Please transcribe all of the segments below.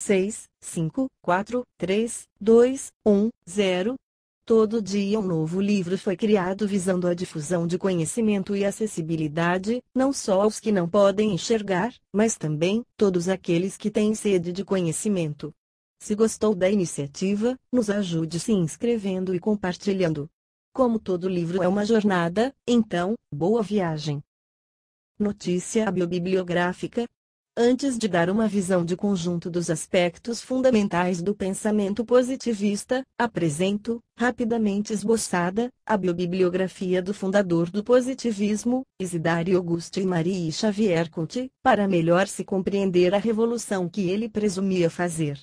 6, 5, 4, 3, 2, 1, 0. Todo dia um novo livro foi criado visando a difusão de conhecimento e acessibilidade, não só aos que não podem enxergar, mas também todos aqueles que têm sede de conhecimento. Se gostou da iniciativa, nos ajude se inscrevendo e compartilhando. Como todo livro é uma jornada, então, boa viagem! Notícia bibliográfica, antes de dar uma visão de conjunto dos aspectos fundamentais do pensamento positivista, apresento, rapidamente esboçada, a biobibliografia do fundador do positivismo, Isidário Auguste Marie Xavier Conte, para melhor se compreender a revolução que ele presumia fazer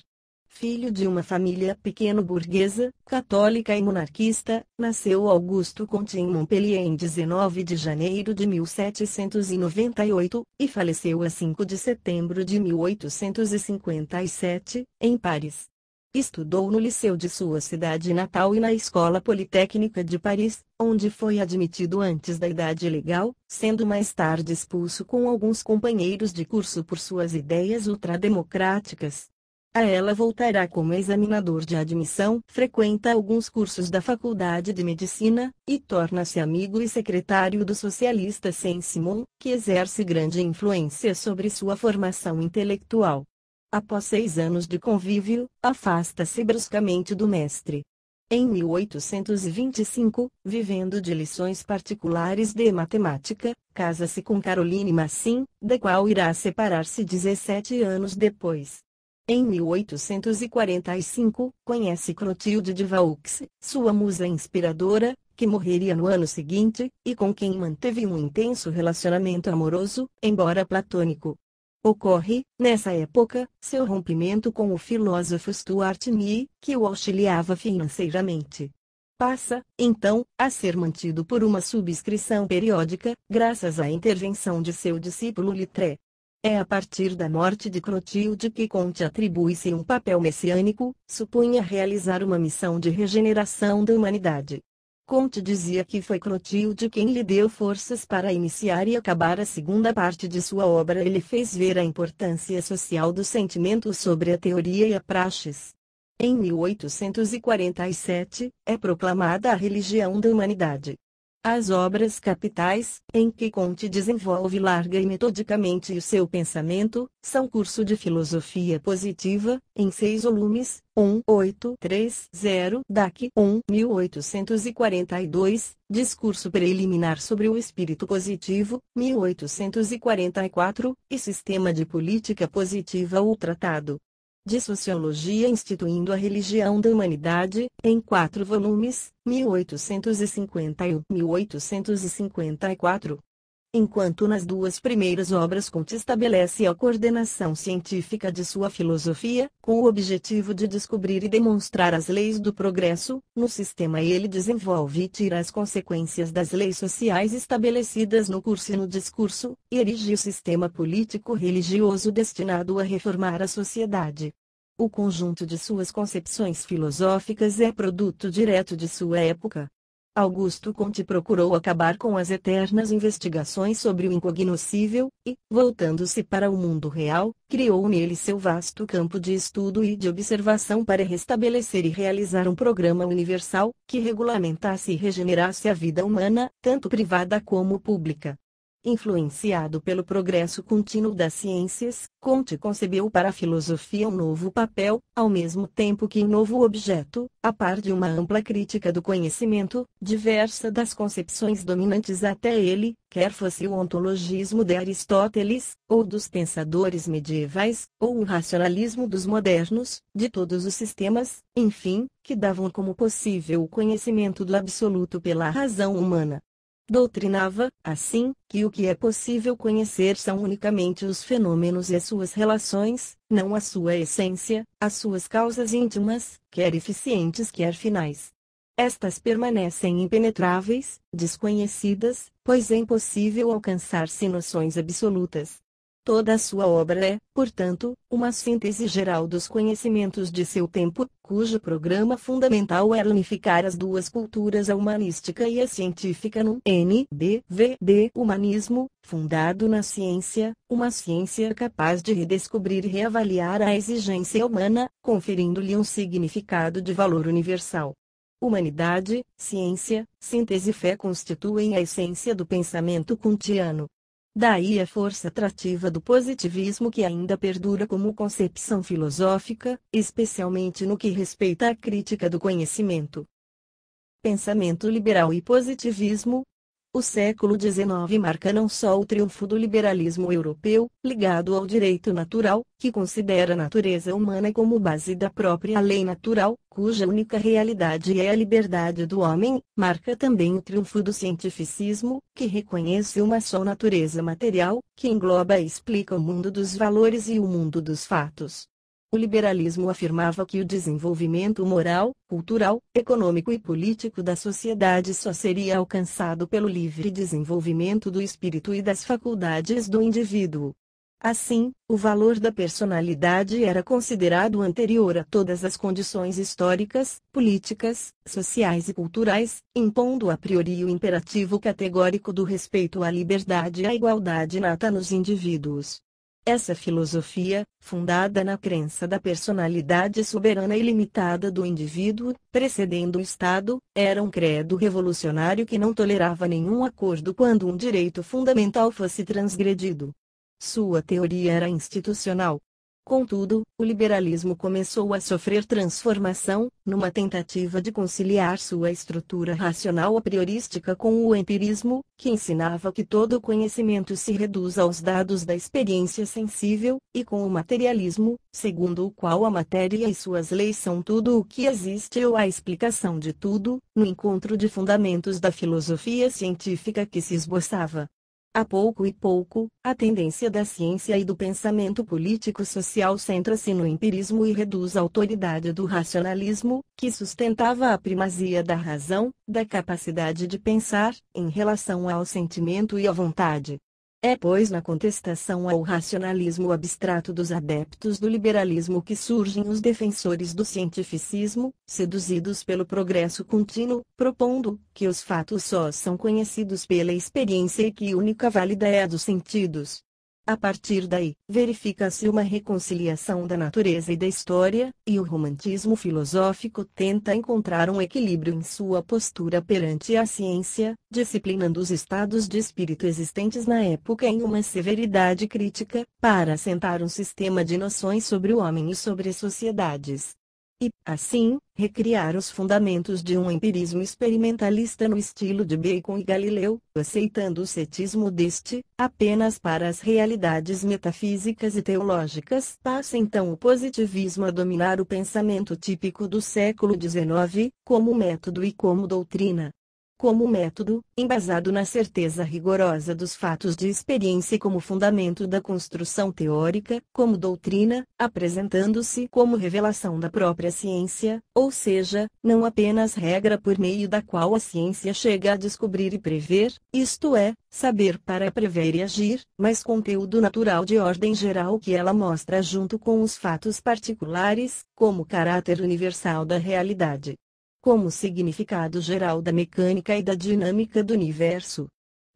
filho de uma família pequeno-burguesa, católica e monarquista, nasceu Augusto Conte em Montpellier em 19 de janeiro de 1798, e faleceu a 5 de setembro de 1857, em Paris. Estudou no liceu de sua cidade natal e na Escola Politécnica de Paris, onde foi admitido antes da idade legal, sendo mais tarde expulso com alguns companheiros de curso por suas ideias ultrademocráticas. A ela voltará como examinador de admissão, frequenta alguns cursos da Faculdade de Medicina, e torna-se amigo e secretário do socialista Saint-Simon, que exerce grande influência sobre sua formação intelectual. Após seis anos de convívio, afasta-se bruscamente do mestre. Em 1825, vivendo de lições particulares de matemática, casa-se com Caroline Massin, da qual irá separar-se 17 anos depois. Em 1845, conhece Clotilde de Vaux, sua musa inspiradora, que morreria no ano seguinte, e com quem manteve um intenso relacionamento amoroso, embora platônico. Ocorre, nessa época, seu rompimento com o filósofo Stuart Mill, que o auxiliava financeiramente. Passa, então, a ser mantido por uma subscrição periódica, graças à intervenção de seu discípulo Littré. É a partir da morte de Clotilde que Conte atribui-se um papel messiânico, supunha realizar uma missão de regeneração da humanidade. Conte dizia que foi Clotilde quem lhe deu forças para iniciar e acabar a segunda parte de sua obra. Ele fez ver a importância social do sentimento sobre a teoria e a praxis. Em 1847, é proclamada a religião da humanidade. As obras capitais, em que Conte desenvolve larga e metodicamente o seu pensamento, são curso de filosofia positiva, em seis volumes, 1830 DAC 1842, Discurso Preliminar sobre o Espírito Positivo, 1844, e Sistema de Política Positiva ou Tratado, de Sociologia instituindo a religião da humanidade, em quatro volumes, 1851-1854, enquanto nas duas primeiras obras Kant estabelece a coordenação científica de sua filosofia, com o objetivo de descobrir e demonstrar as leis do progresso, no sistema ele desenvolve e tira as consequências das leis sociais estabelecidas no curso e no discurso, e erige o sistema político-religioso destinado a reformar a sociedade. O conjunto de suas concepções filosóficas é produto direto de sua época, Augusto Conte procurou acabar com as eternas investigações sobre o incognoscível, e, voltando-se para o mundo real, criou nele seu vasto campo de estudo e de observação para restabelecer e realizar um programa universal, que regulamentasse e regenerasse a vida humana, tanto privada como pública influenciado pelo progresso contínuo das ciências, Comte concebeu para a filosofia um novo papel, ao mesmo tempo que um novo objeto, a par de uma ampla crítica do conhecimento, diversa das concepções dominantes até ele, quer fosse o ontologismo de Aristóteles, ou dos pensadores medievais, ou o racionalismo dos modernos, de todos os sistemas, enfim, que davam como possível o conhecimento do absoluto pela razão humana doutrinava, assim, que o que é possível conhecer são unicamente os fenômenos e as suas relações, não a sua essência, as suas causas íntimas, quer eficientes quer finais. Estas permanecem impenetráveis, desconhecidas, pois é impossível alcançar-se noções absolutas. Toda a sua obra é, portanto, uma síntese geral dos conhecimentos de seu tempo, cujo programa fundamental era é unificar as duas culturas a humanística e a científica no NDVD humanismo, fundado na ciência, uma ciência capaz de redescobrir e reavaliar a exigência humana, conferindo-lhe um significado de valor universal. Humanidade, ciência, síntese e fé constituem a essência do pensamento kantiano. Daí a força atrativa do positivismo que ainda perdura como concepção filosófica, especialmente no que respeita à crítica do conhecimento. Pensamento liberal e positivismo, o século XIX marca não só o triunfo do liberalismo europeu, ligado ao direito natural, que considera a natureza humana como base da própria lei natural, cuja única realidade é a liberdade do homem, marca também o triunfo do cientificismo, que reconhece uma só natureza material, que engloba e explica o mundo dos valores e o mundo dos fatos. O liberalismo afirmava que o desenvolvimento moral, cultural, econômico e político da sociedade só seria alcançado pelo livre desenvolvimento do espírito e das faculdades do indivíduo. Assim, o valor da personalidade era considerado anterior a todas as condições históricas, políticas, sociais e culturais, impondo a priori o imperativo categórico do respeito à liberdade e à igualdade nata nos indivíduos. Essa filosofia, fundada na crença da personalidade soberana e limitada do indivíduo, precedendo o Estado, era um credo revolucionário que não tolerava nenhum acordo quando um direito fundamental fosse transgredido. Sua teoria era institucional, Contudo, o liberalismo começou a sofrer transformação, numa tentativa de conciliar sua estrutura racional priorística com o empirismo, que ensinava que todo conhecimento se reduz aos dados da experiência sensível, e com o materialismo, segundo o qual a matéria e suas leis são tudo o que existe ou a explicação de tudo, no encontro de fundamentos da filosofia científica que se esboçava. A pouco e pouco, a tendência da ciência e do pensamento político-social centra-se no empirismo e reduz a autoridade do racionalismo, que sustentava a primazia da razão, da capacidade de pensar, em relação ao sentimento e à vontade. É pois na contestação ao racionalismo abstrato dos adeptos do liberalismo que surgem os defensores do cientificismo, seduzidos pelo progresso contínuo, propondo que os fatos só são conhecidos pela experiência e que única válida é a dos sentidos, a partir daí, verifica-se uma reconciliação da natureza e da história, e o romantismo filosófico tenta encontrar um equilíbrio em sua postura perante a ciência, disciplinando os estados de espírito existentes na época em uma severidade crítica, para assentar um sistema de noções sobre o homem e sobre sociedades, e, assim, recriar os fundamentos de um empirismo experimentalista no estilo de Bacon e Galileu, aceitando o cetismo deste, apenas para as realidades metafísicas e teológicas. Passa então o positivismo a dominar o pensamento típico do século XIX, como método e como doutrina como método, embasado na certeza rigorosa dos fatos de experiência e como fundamento da construção teórica, como doutrina, apresentando-se como revelação da própria ciência, ou seja, não apenas regra por meio da qual a ciência chega a descobrir e prever, isto é, saber para prever e agir, mas conteúdo natural de ordem geral que ela mostra junto com os fatos particulares, como caráter universal da realidade como significado geral da mecânica e da dinâmica do universo.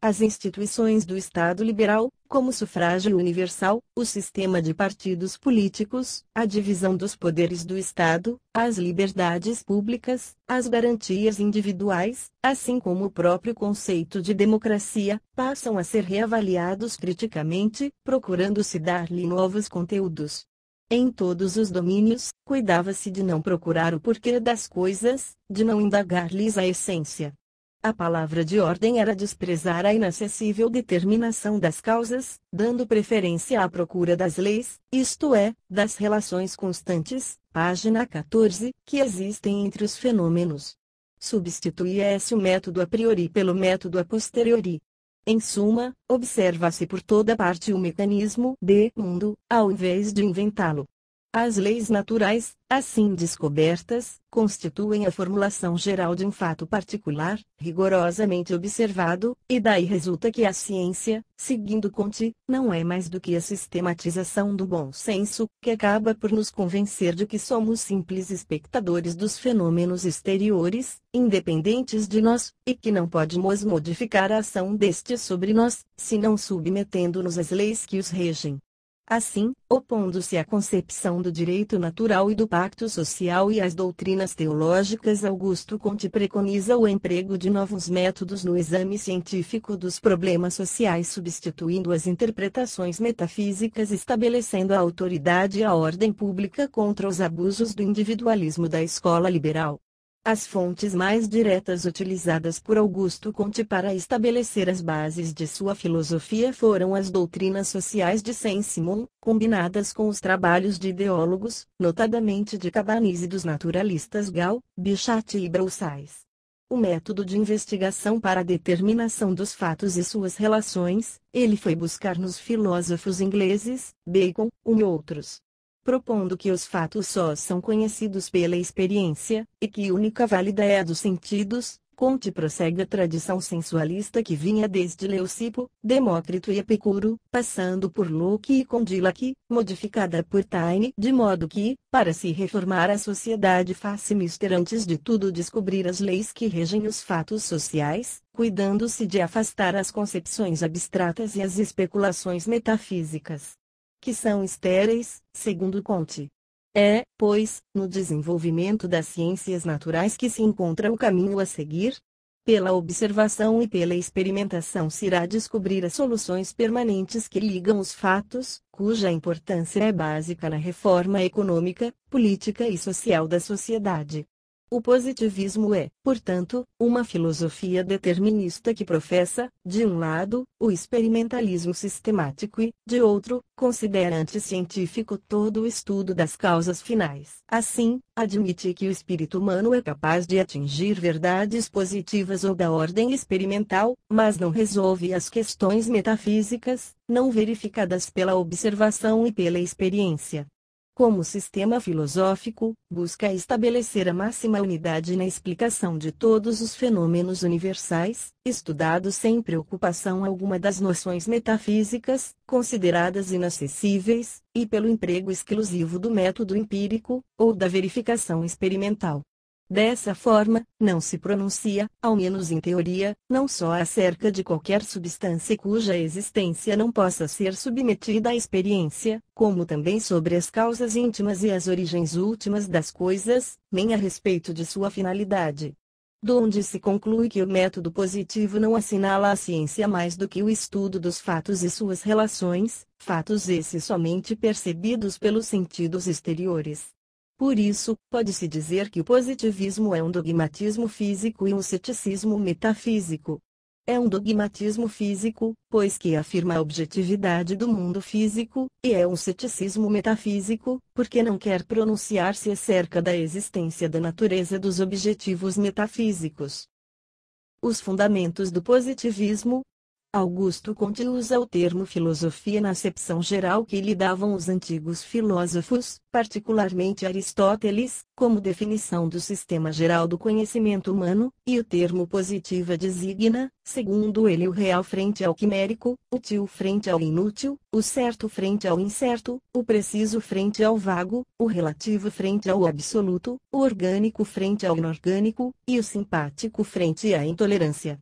As instituições do Estado liberal, como o sufrágio universal, o sistema de partidos políticos, a divisão dos poderes do Estado, as liberdades públicas, as garantias individuais, assim como o próprio conceito de democracia, passam a ser reavaliados criticamente, procurando-se dar-lhe novos conteúdos. Em todos os domínios, cuidava-se de não procurar o porquê das coisas, de não indagar-lhes a essência. A palavra de ordem era desprezar a inacessível determinação das causas, dando preferência à procura das leis, isto é, das relações constantes, página 14, que existem entre os fenômenos. Substituía-se o método a priori pelo método a posteriori. Em suma, observa-se por toda parte o mecanismo de mundo, ao invés de inventá-lo. As leis naturais, assim descobertas, constituem a formulação geral de um fato particular, rigorosamente observado, e daí resulta que a ciência, seguindo Conte, não é mais do que a sistematização do bom senso, que acaba por nos convencer de que somos simples espectadores dos fenômenos exteriores, independentes de nós, e que não podemos modificar a ação destes sobre nós, se não submetendo-nos às leis que os regem assim, opondo-se à concepção do direito natural e do pacto social e às doutrinas teológicas, Augusto Conte preconiza o emprego de novos métodos no exame científico dos problemas sociais, substituindo as interpretações metafísicas, estabelecendo a autoridade e a ordem pública contra os abusos do individualismo da escola liberal. As fontes mais diretas utilizadas por Augusto Conte para estabelecer as bases de sua filosofia foram as doutrinas sociais de Saint-Simon, combinadas com os trabalhos de ideólogos, notadamente de Cabanis e dos naturalistas Gal, Bichat e Broussais. O método de investigação para a determinação dos fatos e suas relações, ele foi buscar nos filósofos ingleses, Bacon, um e outros propondo que os fatos só são conhecidos pela experiência, e que única válida é a dos sentidos, Conte prossegue a tradição sensualista que vinha desde Leucipo, Demócrito e Epicuro, passando por Luke e Condillac, modificada por Taine, de modo que, para se reformar a sociedade faz-se mister antes de tudo descobrir as leis que regem os fatos sociais, cuidando-se de afastar as concepções abstratas e as especulações metafísicas que são estéreis, segundo Conte. É, pois, no desenvolvimento das ciências naturais que se encontra o caminho a seguir. Pela observação e pela experimentação se irá descobrir as soluções permanentes que ligam os fatos, cuja importância é básica na reforma econômica, política e social da sociedade. O positivismo é, portanto, uma filosofia determinista que professa, de um lado, o experimentalismo sistemático e, de outro, considera anticientífico todo o estudo das causas finais. Assim, admite que o espírito humano é capaz de atingir verdades positivas ou da ordem experimental, mas não resolve as questões metafísicas, não verificadas pela observação e pela experiência como sistema filosófico, busca estabelecer a máxima unidade na explicação de todos os fenômenos universais, estudado sem preocupação alguma das noções metafísicas, consideradas inacessíveis, e pelo emprego exclusivo do método empírico, ou da verificação experimental. Dessa forma, não se pronuncia, ao menos em teoria, não só acerca de qualquer substância cuja existência não possa ser submetida à experiência, como também sobre as causas íntimas e as origens últimas das coisas, nem a respeito de sua finalidade. Donde se conclui que o método positivo não assinala a ciência mais do que o estudo dos fatos e suas relações, fatos esses somente percebidos pelos sentidos exteriores. Por isso, pode-se dizer que o positivismo é um dogmatismo físico e um ceticismo metafísico. É um dogmatismo físico, pois que afirma a objetividade do mundo físico, e é um ceticismo metafísico, porque não quer pronunciar-se acerca da existência da natureza dos objetivos metafísicos. Os fundamentos do positivismo, Augusto Conte usa o termo filosofia na acepção geral que lhe davam os antigos filósofos, particularmente Aristóteles, como definição do sistema geral do conhecimento humano, e o termo positiva designa, segundo ele, o real frente ao quimérico, o útil frente ao inútil, o certo frente ao incerto, o preciso frente ao vago, o relativo frente ao absoluto, o orgânico frente ao inorgânico, e o simpático frente à intolerância.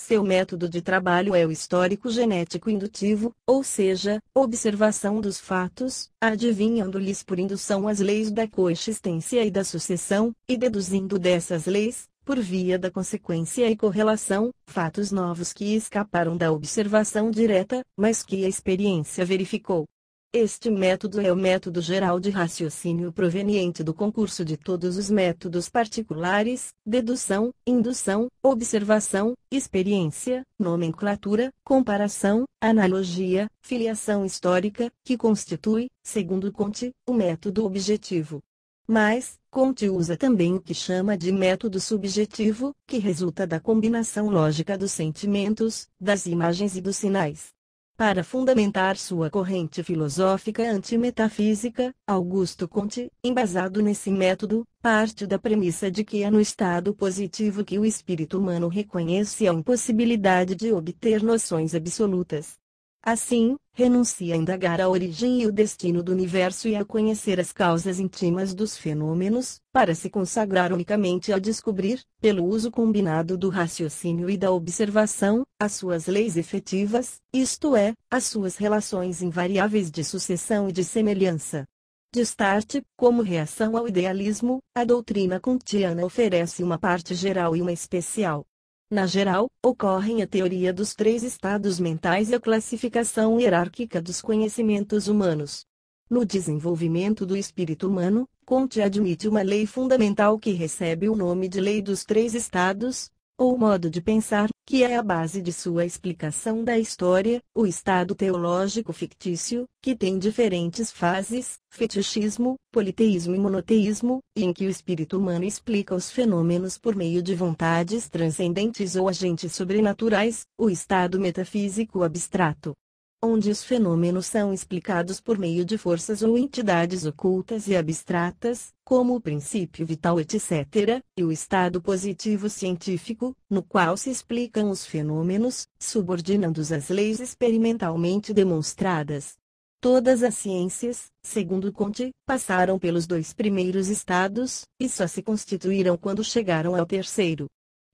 Seu método de trabalho é o histórico genético indutivo, ou seja, observação dos fatos, adivinhando-lhes por indução as leis da coexistência e da sucessão, e deduzindo dessas leis, por via da consequência e correlação, fatos novos que escaparam da observação direta, mas que a experiência verificou. Este método é o método geral de raciocínio proveniente do concurso de todos os métodos particulares, dedução, indução, observação, experiência, nomenclatura, comparação, analogia, filiação histórica, que constitui, segundo Conte, o método objetivo. Mas, Conte usa também o que chama de método subjetivo, que resulta da combinação lógica dos sentimentos, das imagens e dos sinais. Para fundamentar sua corrente filosófica antimetafísica, Augusto Conte, embasado nesse método, parte da premissa de que é no estado positivo que o espírito humano reconhece a impossibilidade de obter noções absolutas, Assim, renuncia a indagar a origem e o destino do universo e a conhecer as causas íntimas dos fenômenos, para se consagrar unicamente a descobrir, pelo uso combinado do raciocínio e da observação, as suas leis efetivas, isto é, as suas relações invariáveis de sucessão e de semelhança. De Destarte, como reação ao idealismo, a doutrina kantiana oferece uma parte geral e uma especial, na geral, ocorrem a teoria dos três estados mentais e a classificação hierárquica dos conhecimentos humanos. No desenvolvimento do espírito humano, Conte admite uma lei fundamental que recebe o nome de Lei dos Três Estados, ou modo de pensar, que é a base de sua explicação da história, o estado teológico fictício, que tem diferentes fases, fetichismo, politeísmo e monoteísmo, e em que o espírito humano explica os fenômenos por meio de vontades transcendentes ou agentes sobrenaturais, o estado metafísico abstrato, onde os fenômenos são explicados por meio de forças ou entidades ocultas e abstratas, como o princípio vital, etc., e o estado positivo científico, no qual se explicam os fenômenos, subordinando-os às leis experimentalmente demonstradas. Todas as ciências, segundo Conte, passaram pelos dois primeiros estados, e só se constituíram quando chegaram ao terceiro.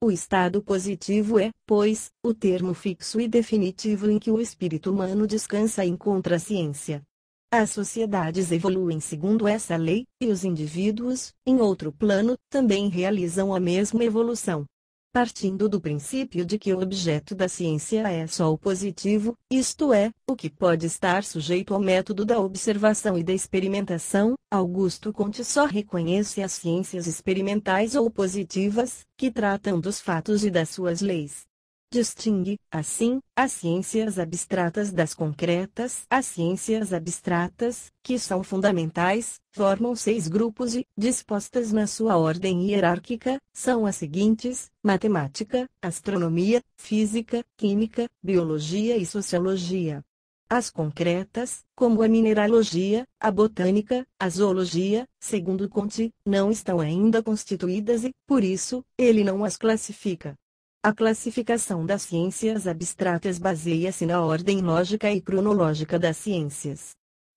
O estado positivo é, pois, o termo fixo e definitivo em que o espírito humano descansa e encontra a ciência. As sociedades evoluem segundo essa lei, e os indivíduos, em outro plano, também realizam a mesma evolução partindo do princípio de que o objeto da ciência é só o positivo, isto é, o que pode estar sujeito ao método da observação e da experimentação, Augusto Conte só reconhece as ciências experimentais ou positivas, que tratam dos fatos e das suas leis, Distingue, assim, as ciências abstratas das concretas. As ciências abstratas, que são fundamentais, formam seis grupos e, dispostas na sua ordem hierárquica, são as seguintes: matemática, astronomia, física, química, biologia e sociologia. As concretas, como a mineralogia, a botânica, a zoologia, segundo Conte, não estão ainda constituídas e, por isso, ele não as classifica. A classificação das ciências abstratas baseia-se na ordem lógica e cronológica das ciências.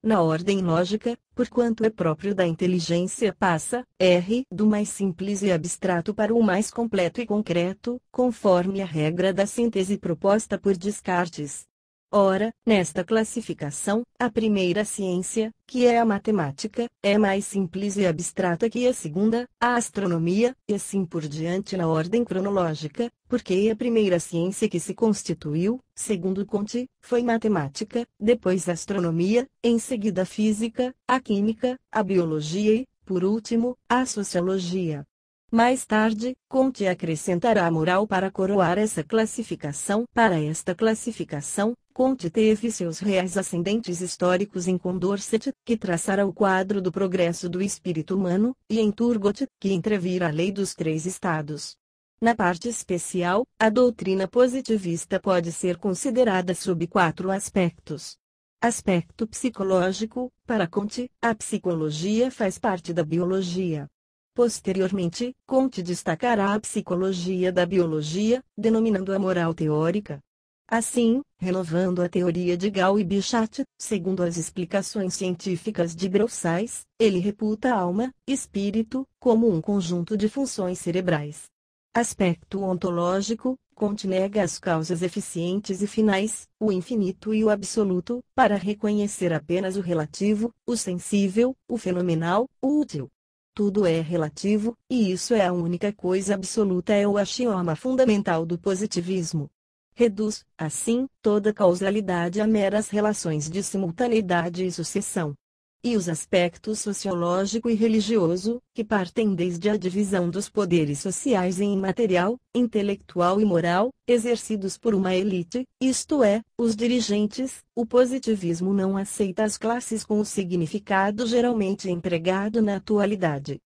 Na ordem lógica, por quanto é próprio da inteligência passa, R, do mais simples e abstrato para o mais completo e concreto, conforme a regra da síntese proposta por Descartes. Ora, nesta classificação, a primeira ciência, que é a matemática, é mais simples e abstrata que a segunda, a astronomia, e assim por diante na ordem cronológica, porque é a primeira ciência que se constituiu, segundo Comte, foi matemática, depois astronomia, em seguida a física, a química, a biologia e, por último, a sociologia. Mais tarde, Conte acrescentará a moral para coroar essa classificação. Para esta classificação, Conte teve seus reais ascendentes históricos em Condorcet, que traçara o quadro do progresso do espírito humano, e em Turgot, que entrevira a lei dos três estados. Na parte especial, a doutrina positivista pode ser considerada sob quatro aspectos. Aspecto psicológico: para Conte, a psicologia faz parte da biologia. Posteriormente, Conte destacará a psicologia da biologia, denominando a moral teórica, Assim, renovando a teoria de Gall e Bichat, segundo as explicações científicas de Grossais, ele reputa alma, espírito, como um conjunto de funções cerebrais. Aspecto ontológico, nega as causas eficientes e finais, o infinito e o absoluto, para reconhecer apenas o relativo, o sensível, o fenomenal, o útil. Tudo é relativo, e isso é a única coisa absoluta é o axioma fundamental do positivismo reduz, assim, toda causalidade a meras relações de simultaneidade e sucessão. E os aspectos sociológico e religioso, que partem desde a divisão dos poderes sociais em imaterial, intelectual e moral, exercidos por uma elite, isto é, os dirigentes, o positivismo não aceita as classes com o significado geralmente empregado na atualidade.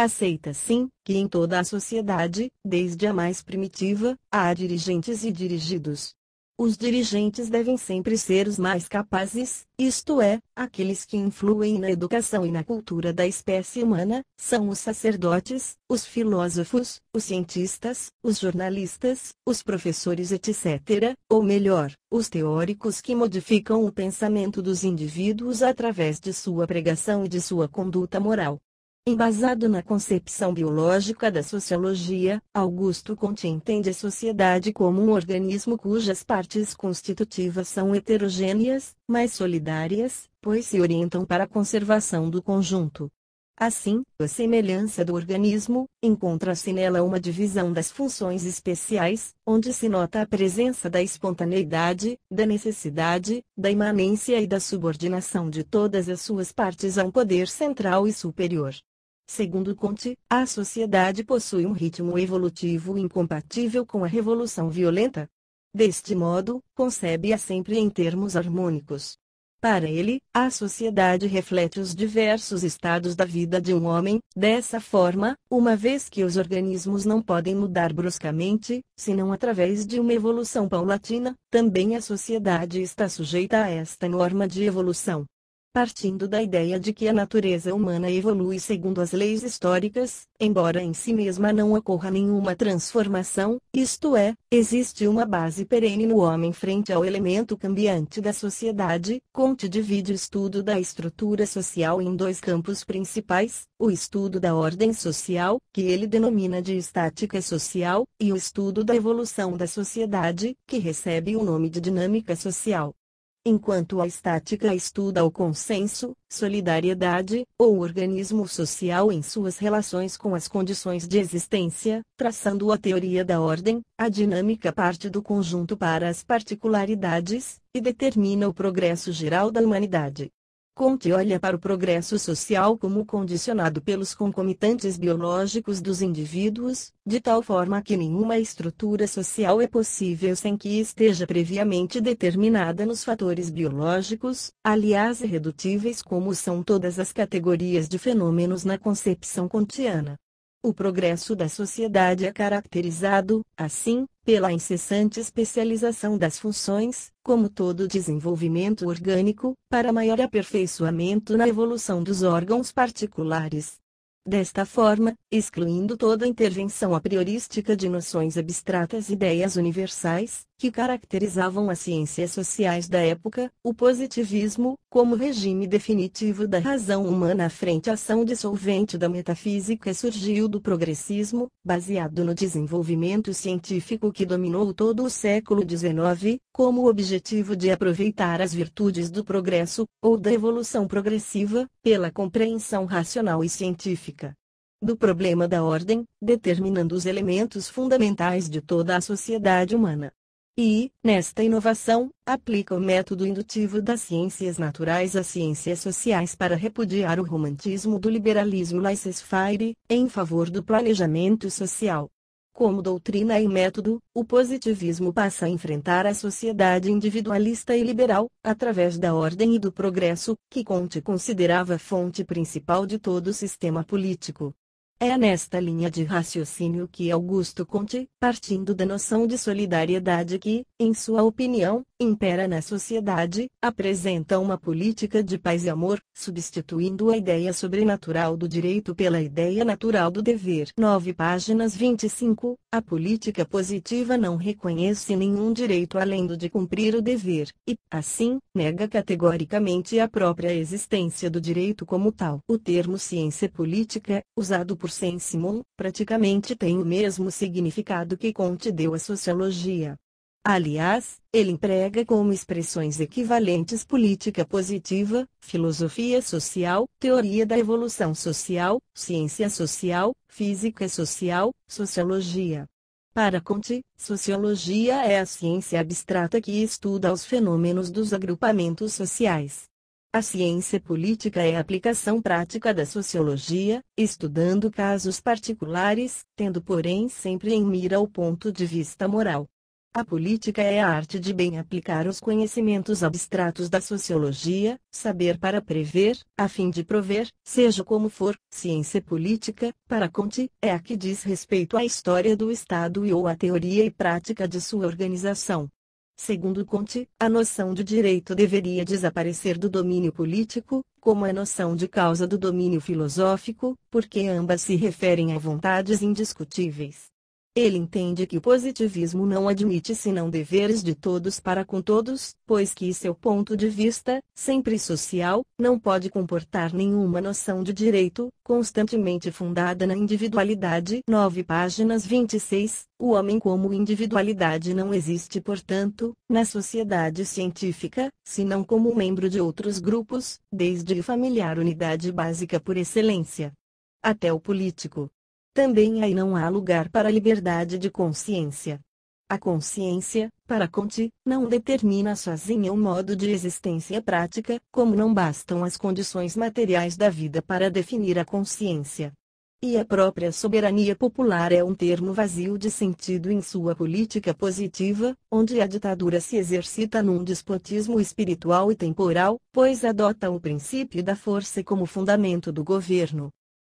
Aceita-sim que em toda a sociedade, desde a mais primitiva, há dirigentes e dirigidos. Os dirigentes devem sempre ser os mais capazes, isto é, aqueles que influem na educação e na cultura da espécie humana, são os sacerdotes, os filósofos, os cientistas, os jornalistas, os professores, etc., ou melhor, os teóricos que modificam o pensamento dos indivíduos através de sua pregação e de sua conduta moral. Embasado na concepção biológica da sociologia, Augusto Conte entende a sociedade como um organismo cujas partes constitutivas são heterogêneas, mas solidárias, pois se orientam para a conservação do conjunto. Assim, a semelhança do organismo, encontra-se nela uma divisão das funções especiais, onde se nota a presença da espontaneidade, da necessidade, da imanência e da subordinação de todas as suas partes a um poder central e superior. Segundo Conte, a sociedade possui um ritmo evolutivo incompatível com a revolução violenta. Deste modo, concebe-a sempre em termos harmônicos. Para ele, a sociedade reflete os diversos estados da vida de um homem, dessa forma, uma vez que os organismos não podem mudar bruscamente, senão através de uma evolução paulatina, também a sociedade está sujeita a esta norma de evolução partindo da ideia de que a natureza humana evolui segundo as leis históricas, embora em si mesma não ocorra nenhuma transformação, isto é, existe uma base perene no homem frente ao elemento cambiante da sociedade, Conte divide o estudo da estrutura social em dois campos principais, o estudo da ordem social, que ele denomina de estática social, e o estudo da evolução da sociedade, que recebe o nome de dinâmica social enquanto a estática estuda o consenso, solidariedade, ou organismo social em suas relações com as condições de existência, traçando a teoria da ordem, a dinâmica parte do conjunto para as particularidades, e determina o progresso geral da humanidade. Comte olha para o progresso social como condicionado pelos concomitantes biológicos dos indivíduos, de tal forma que nenhuma estrutura social é possível sem que esteja previamente determinada nos fatores biológicos, aliás irredutíveis como são todas as categorias de fenômenos na concepção kantiana. O progresso da sociedade é caracterizado, assim, pela incessante especialização das funções, como todo desenvolvimento orgânico, para maior aperfeiçoamento na evolução dos órgãos particulares. Desta forma, excluindo toda intervenção apriorística de noções abstratas e ideias universais, que caracterizavam as ciências sociais da época, o positivismo, como regime definitivo da razão humana frente à ação dissolvente da metafísica surgiu do progressismo, baseado no desenvolvimento científico que dominou todo o século XIX, como objetivo de aproveitar as virtudes do progresso, ou da evolução progressiva, pela compreensão racional e científica do problema da ordem, determinando os elementos fundamentais de toda a sociedade humana. E, nesta inovação, aplica o método indutivo das ciências naturais às ciências sociais para repudiar o romantismo do liberalismo laissez-faire, em favor do planejamento social. Como doutrina e método, o positivismo passa a enfrentar a sociedade individualista e liberal, através da ordem e do progresso, que Comte considerava fonte principal de todo o sistema político. É nesta linha de raciocínio que Augusto Conte, partindo da noção de solidariedade que, em sua opinião, impera na sociedade, apresenta uma política de paz e amor, substituindo a ideia sobrenatural do direito pela ideia natural do dever. 9 páginas 25. A política positiva não reconhece nenhum direito além do de cumprir o dever, e, assim, nega categoricamente a própria existência do direito como tal. O termo ciência política, usado por Saint-Simon, praticamente tem o mesmo significado que conte deu à sociologia. Aliás, ele emprega como expressões equivalentes política positiva, filosofia social, teoria da evolução social, ciência social, física social, sociologia. Para Comte, sociologia é a ciência abstrata que estuda os fenômenos dos agrupamentos sociais. A ciência política é a aplicação prática da sociologia, estudando casos particulares, tendo porém sempre em mira o ponto de vista moral. A política é a arte de bem aplicar os conhecimentos abstratos da sociologia, saber para prever, a fim de prover, seja como for, ciência política, para Conte, é a que diz respeito à história do Estado e ou à teoria e prática de sua organização. Segundo Conte, a noção de direito deveria desaparecer do domínio político, como a noção de causa do domínio filosófico, porque ambas se referem a vontades indiscutíveis. Ele entende que o positivismo não admite senão deveres de todos para com todos, pois que seu ponto de vista, sempre social, não pode comportar nenhuma noção de direito, constantemente fundada na individualidade. 9 páginas 26. O homem como individualidade não existe, portanto, na sociedade científica, senão como membro de outros grupos, desde familiar unidade básica por excelência até o político. Também aí não há lugar para liberdade de consciência. A consciência, para Conte, não determina sozinha o modo de existência prática, como não bastam as condições materiais da vida para definir a consciência. E a própria soberania popular é um termo vazio de sentido em sua política positiva, onde a ditadura se exercita num despotismo espiritual e temporal, pois adota o princípio da força como fundamento do governo.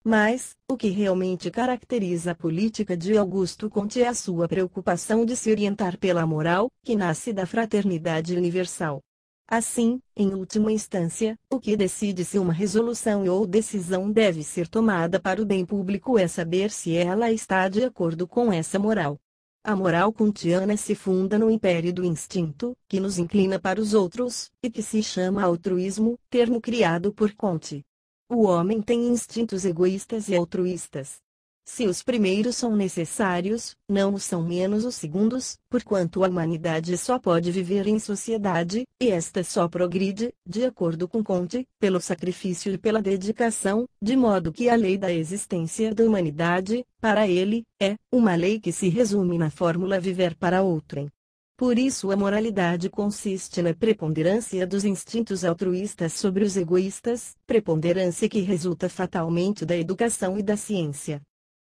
Mas, o que realmente caracteriza a política de Augusto Conte é a sua preocupação de se orientar pela moral, que nasce da fraternidade universal. Assim, em última instância, o que decide se uma resolução ou decisão deve ser tomada para o bem público é saber se ela está de acordo com essa moral. A moral kantiana se funda no império do instinto, que nos inclina para os outros, e que se chama altruísmo, termo criado por Conte. O homem tem instintos egoístas e altruístas. Se os primeiros são necessários, não o são menos os segundos, porquanto a humanidade só pode viver em sociedade, e esta só progride, de acordo com Conte, pelo sacrifício e pela dedicação, de modo que a lei da existência da humanidade, para ele, é uma lei que se resume na fórmula viver para outrem. Por isso a moralidade consiste na preponderância dos instintos altruístas sobre os egoístas, preponderância que resulta fatalmente da educação e da ciência.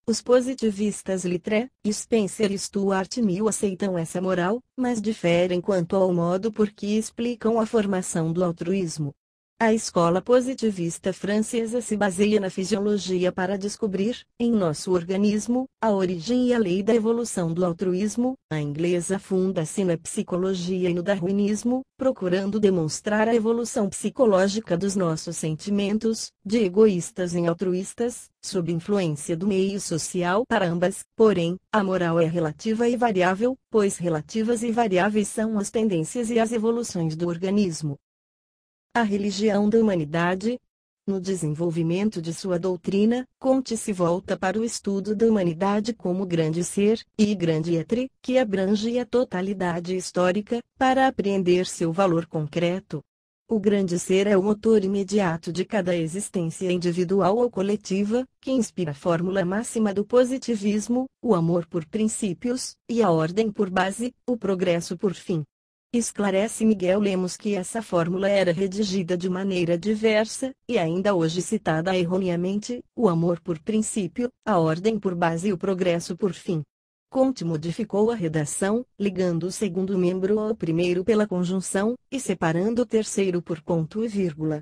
Os positivistas Littré, Spencer e Stuart Mill aceitam essa moral, mas diferem quanto ao modo por que explicam a formação do altruísmo. A escola positivista francesa se baseia na fisiologia para descobrir, em nosso organismo, a origem e a lei da evolução do altruísmo, a inglesa funda-se na psicologia e no darwinismo, procurando demonstrar a evolução psicológica dos nossos sentimentos, de egoístas em altruístas, sob influência do meio social para ambas, porém, a moral é relativa e variável, pois relativas e variáveis são as tendências e as evoluções do organismo a religião da humanidade? No desenvolvimento de sua doutrina, Conte se volta para o estudo da humanidade como grande ser, e grande etre, que abrange a totalidade histórica, para apreender seu valor concreto. O grande ser é o motor imediato de cada existência individual ou coletiva, que inspira a fórmula máxima do positivismo, o amor por princípios, e a ordem por base, o progresso por fim. Esclarece Miguel Lemos que essa fórmula era redigida de maneira diversa, e ainda hoje citada erroneamente, o amor por princípio, a ordem por base e o progresso por fim. Conte modificou a redação, ligando o segundo membro ao primeiro pela conjunção, e separando o terceiro por ponto e vírgula.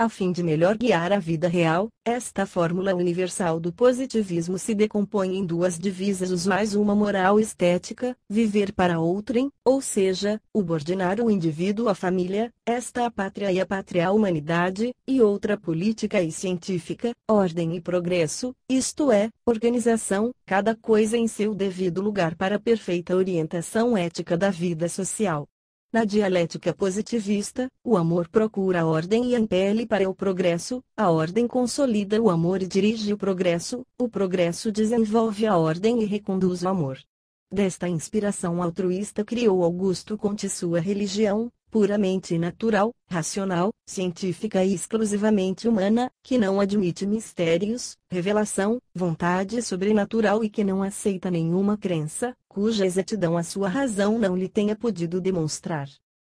A fim de melhor guiar a vida real, esta fórmula universal do positivismo se decompõe em duas divisas usuais: uma moral estética, viver para outrem, ou seja, subordinar o indivíduo à família, esta a pátria e a pátria à humanidade, e outra política e científica, ordem e progresso, isto é, organização, cada coisa em seu devido lugar para perfeita orientação ética da vida social. Na dialética positivista, o amor procura a ordem e a impele para o progresso, a ordem consolida o amor e dirige o progresso, o progresso desenvolve a ordem e reconduz o amor. Desta inspiração altruísta criou Augusto Conte sua religião, puramente natural, racional, científica e exclusivamente humana, que não admite mistérios, revelação, vontade sobrenatural e que não aceita nenhuma crença, cuja exatidão a sua razão não lhe tenha podido demonstrar.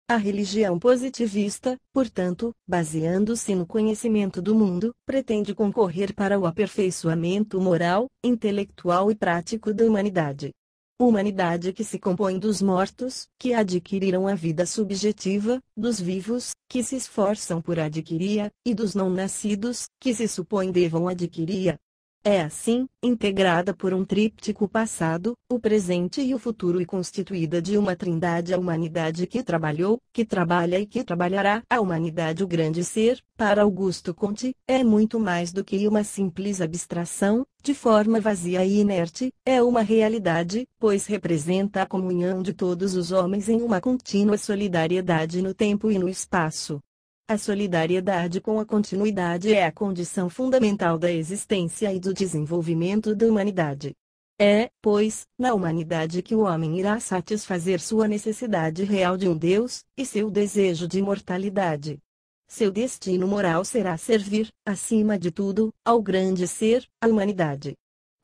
A religião positivista, portanto, baseando-se no conhecimento do mundo, pretende concorrer para o aperfeiçoamento moral, intelectual e prático da humanidade. Humanidade que se compõe dos mortos, que adquiriram a vida subjetiva, dos vivos, que se esforçam por adquirir, e dos não nascidos, que se supõe devam adquirir, é assim, integrada por um tríptico passado, o presente e o futuro e constituída de uma trindade a humanidade que trabalhou, que trabalha e que trabalhará. A humanidade o grande ser, para Augusto Conte, é muito mais do que uma simples abstração, de forma vazia e inerte, é uma realidade, pois representa a comunhão de todos os homens em uma contínua solidariedade no tempo e no espaço. A solidariedade com a continuidade é a condição fundamental da existência e do desenvolvimento da humanidade. É, pois, na humanidade que o homem irá satisfazer sua necessidade real de um Deus, e seu desejo de imortalidade. Seu destino moral será servir, acima de tudo, ao grande ser, a humanidade.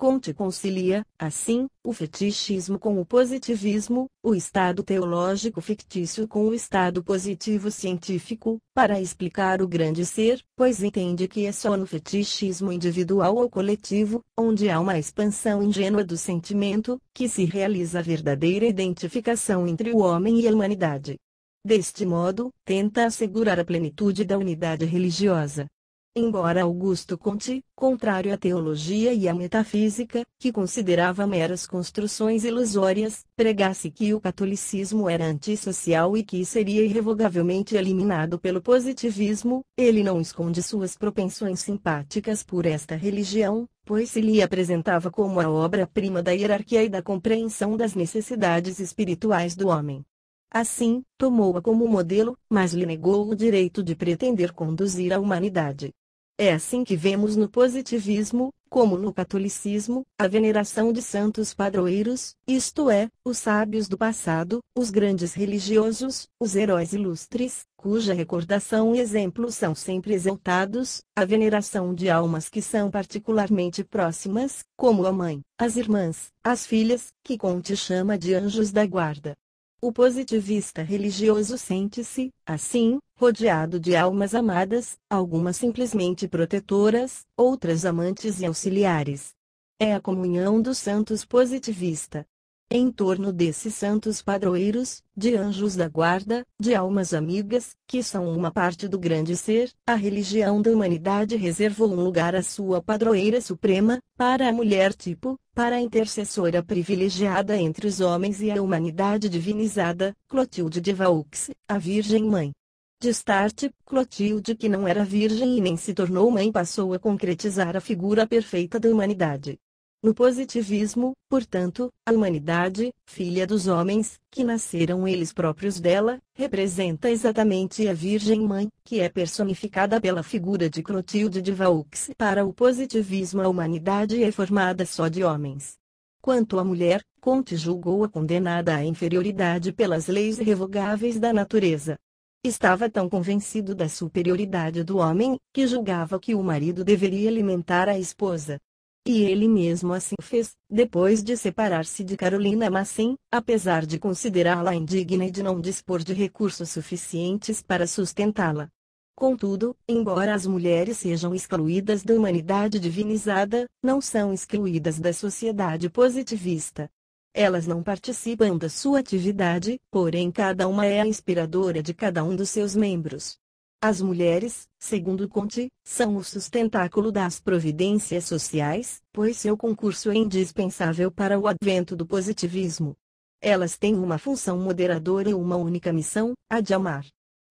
Conte concilia, assim, o fetichismo com o positivismo, o estado teológico fictício com o estado positivo científico, para explicar o grande ser, pois entende que é só no fetichismo individual ou coletivo, onde há uma expansão ingênua do sentimento, que se realiza a verdadeira identificação entre o homem e a humanidade. Deste modo, tenta assegurar a plenitude da unidade religiosa. Embora Augusto Conte, contrário à teologia e à metafísica, que considerava meras construções ilusórias, pregasse que o catolicismo era antissocial e que seria irrevogavelmente eliminado pelo positivismo, ele não esconde suas propensões simpáticas por esta religião, pois se lhe apresentava como a obra-prima da hierarquia e da compreensão das necessidades espirituais do homem. Assim, tomou-a como modelo, mas lhe negou o direito de pretender conduzir a humanidade. É assim que vemos no positivismo, como no catolicismo, a veneração de santos padroeiros, isto é, os sábios do passado, os grandes religiosos, os heróis ilustres, cuja recordação e exemplo são sempre exaltados, a veneração de almas que são particularmente próximas, como a mãe, as irmãs, as filhas, que Conte chama de anjos da guarda. O positivista religioso sente-se, assim, rodeado de almas amadas, algumas simplesmente protetoras, outras amantes e auxiliares. É a comunhão dos santos positivista, em torno desses santos padroeiros, de anjos da guarda, de almas amigas, que são uma parte do grande ser, a religião da humanidade reservou um lugar à sua padroeira suprema, para a mulher tipo, para a intercessora privilegiada entre os homens e a humanidade divinizada, Clotilde de Vaux, a Virgem Mãe. De start, Clotilde que não era virgem e nem se tornou mãe passou a concretizar a figura perfeita da humanidade. No positivismo, portanto, a humanidade, filha dos homens, que nasceram eles próprios dela, representa exatamente a Virgem Mãe, que é personificada pela figura de Clotilde de Vaux. Para o positivismo a humanidade é formada só de homens. Quanto à mulher, Conte julgou-a condenada à inferioridade pelas leis revogáveis da natureza. Estava tão convencido da superioridade do homem, que julgava que o marido deveria alimentar a esposa. E ele mesmo assim fez, depois de separar-se de Carolina Massin, apesar de considerá-la indigna e de não dispor de recursos suficientes para sustentá-la. Contudo, embora as mulheres sejam excluídas da humanidade divinizada, não são excluídas da sociedade positivista. Elas não participam da sua atividade, porém cada uma é a inspiradora de cada um dos seus membros. As mulheres, segundo Conte, são o sustentáculo das providências sociais, pois seu concurso é indispensável para o advento do positivismo. Elas têm uma função moderadora e uma única missão, a de amar.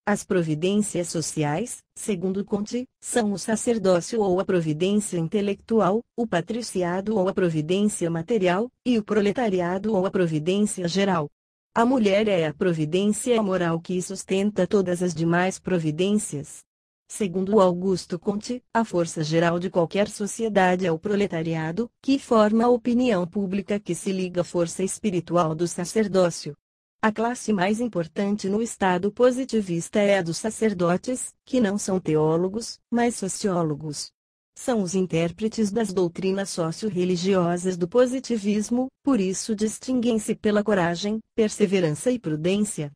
As providências sociais, segundo Conte, são o sacerdócio ou a providência intelectual, o patriciado ou a providência material, e o proletariado ou a providência geral. A mulher é a providência moral que sustenta todas as demais providências. Segundo Augusto Conte, a força geral de qualquer sociedade é o proletariado, que forma a opinião pública que se liga à força espiritual do sacerdócio. A classe mais importante no Estado positivista é a dos sacerdotes, que não são teólogos, mas sociólogos. São os intérpretes das doutrinas socio-religiosas do positivismo, por isso distinguem-se pela coragem, perseverança e prudência,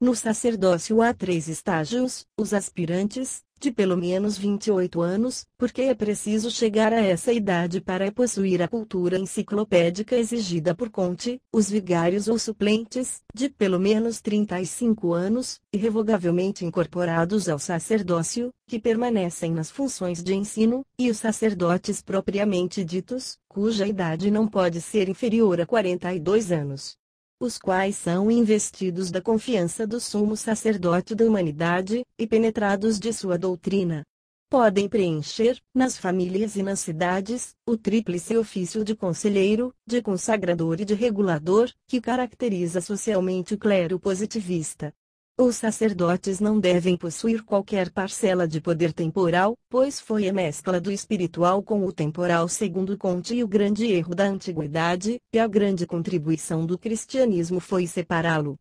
no sacerdócio há três estágios, os aspirantes, de pelo menos 28 anos, porque é preciso chegar a essa idade para possuir a cultura enciclopédica exigida por Conte, os vigários ou suplentes, de pelo menos 35 anos, irrevogavelmente incorporados ao sacerdócio, que permanecem nas funções de ensino, e os sacerdotes propriamente ditos, cuja idade não pode ser inferior a 42 anos os quais são investidos da confiança do sumo sacerdote da humanidade, e penetrados de sua doutrina. Podem preencher, nas famílias e nas cidades, o tríplice ofício de conselheiro, de consagrador e de regulador, que caracteriza socialmente o clero positivista. Os sacerdotes não devem possuir qualquer parcela de poder temporal, pois foi a mescla do espiritual com o temporal segundo Conte o grande erro da antiguidade, e a grande contribuição do cristianismo foi separá-lo.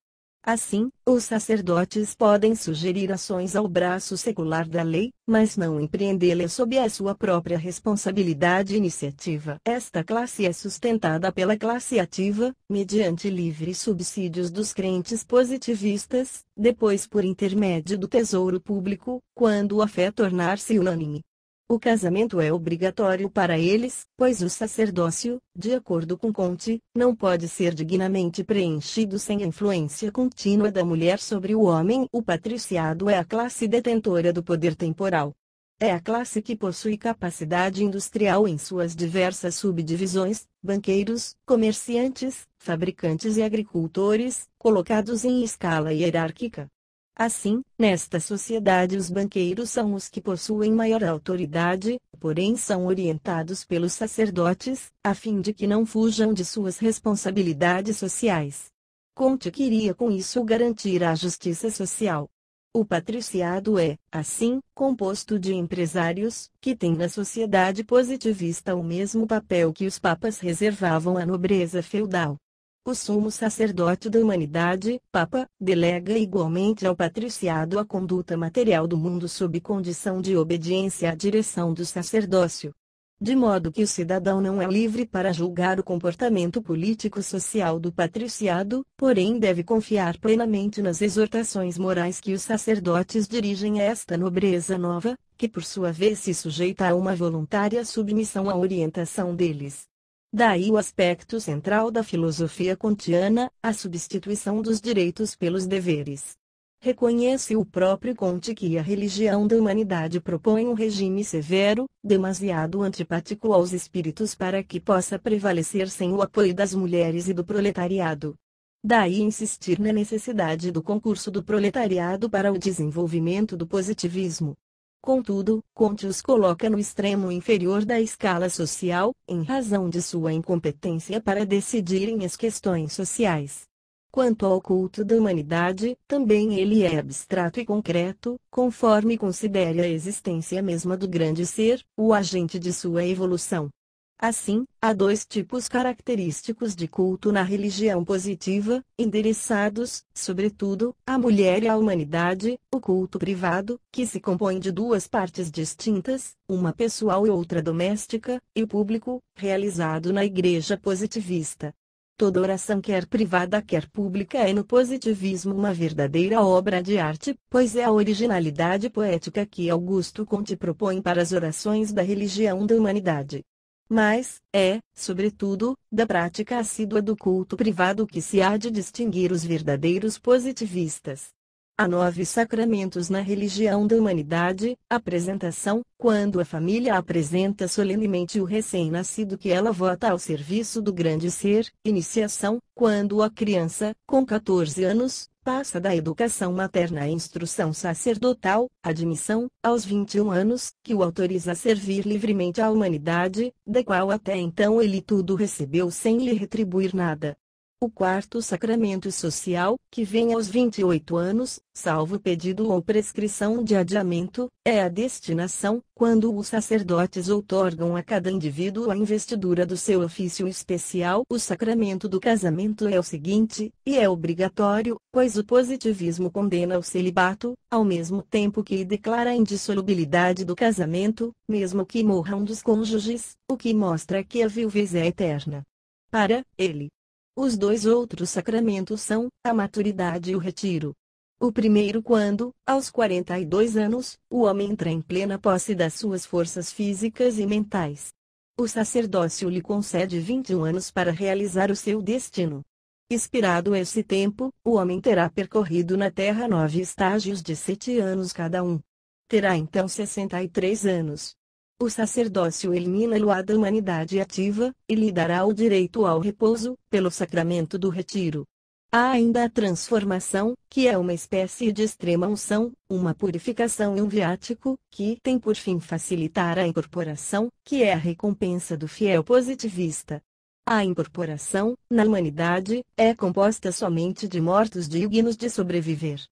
Assim, os sacerdotes podem sugerir ações ao braço secular da lei, mas não empreendê-las sob a sua própria responsabilidade e iniciativa. Esta classe é sustentada pela classe ativa, mediante livres subsídios dos crentes positivistas, depois por intermédio do tesouro público, quando a fé tornar-se unânime. O casamento é obrigatório para eles, pois o sacerdócio, de acordo com Conte, não pode ser dignamente preenchido sem a influência contínua da mulher sobre o homem. O patriciado é a classe detentora do poder temporal. É a classe que possui capacidade industrial em suas diversas subdivisões, banqueiros, comerciantes, fabricantes e agricultores, colocados em escala hierárquica. Assim, nesta sociedade os banqueiros são os que possuem maior autoridade, porém são orientados pelos sacerdotes, a fim de que não fujam de suas responsabilidades sociais. Conte queria com isso garantir a justiça social. O patriciado é, assim, composto de empresários, que têm na sociedade positivista o mesmo papel que os papas reservavam à nobreza feudal o sumo sacerdote da humanidade, Papa, delega igualmente ao patriciado a conduta material do mundo sob condição de obediência à direção do sacerdócio. De modo que o cidadão não é livre para julgar o comportamento político-social do patriciado, porém deve confiar plenamente nas exortações morais que os sacerdotes dirigem a esta nobreza nova, que por sua vez se sujeita a uma voluntária submissão à orientação deles. Daí o aspecto central da filosofia kantiana, a substituição dos direitos pelos deveres. Reconhece o próprio Conte que a religião da humanidade propõe um regime severo, demasiado antipático aos espíritos para que possa prevalecer sem o apoio das mulheres e do proletariado. Daí insistir na necessidade do concurso do proletariado para o desenvolvimento do positivismo. Contudo, Conte os coloca no extremo inferior da escala social, em razão de sua incompetência para decidirem as questões sociais. Quanto ao culto da humanidade, também ele é abstrato e concreto, conforme considere a existência mesma do grande ser, o agente de sua evolução. Assim, há dois tipos característicos de culto na religião positiva, endereçados, sobretudo, à mulher e à humanidade: o culto privado, que se compõe de duas partes distintas, uma pessoal e outra doméstica, e o público, realizado na igreja positivista. Toda oração, quer privada quer pública, é no positivismo uma verdadeira obra de arte, pois é a originalidade poética que Augusto Conte propõe para as orações da religião da humanidade mas, é, sobretudo, da prática assídua do culto privado que se há de distinguir os verdadeiros positivistas. Há nove sacramentos na religião da humanidade: apresentação, quando a família apresenta solenemente o recém-nascido que ela vota ao serviço do grande ser, iniciação, quando a criança, com 14 anos, passa da educação materna à instrução sacerdotal, admissão, aos 21 anos, que o autoriza a servir livremente à humanidade, da qual até então ele tudo recebeu sem lhe retribuir nada. O quarto sacramento social, que vem aos 28 anos, salvo pedido ou prescrição de adiamento, é a destinação, quando os sacerdotes outorgam a cada indivíduo a investidura do seu ofício especial. O sacramento do casamento é o seguinte, e é obrigatório, pois o positivismo condena o celibato, ao mesmo tempo que declara a indissolubilidade do casamento, mesmo que morra um dos cônjuges, o que mostra que a viuvez é eterna. Para ele, os dois outros sacramentos são a maturidade e o retiro. O primeiro quando, aos 42 anos, o homem entra em plena posse das suas forças físicas e mentais. O sacerdócio lhe concede 21 anos para realizar o seu destino. Expirado esse tempo, o homem terá percorrido na Terra nove estágios de sete anos cada um. Terá então 63 anos, o sacerdócio elimina-lo da humanidade ativa, e lhe dará o direito ao repouso, pelo sacramento do retiro. Há ainda a transformação, que é uma espécie de extrema unção, uma purificação e um viático, que tem por fim facilitar a incorporação, que é a recompensa do fiel positivista. A incorporação, na humanidade, é composta somente de mortos dignos de sobreviver.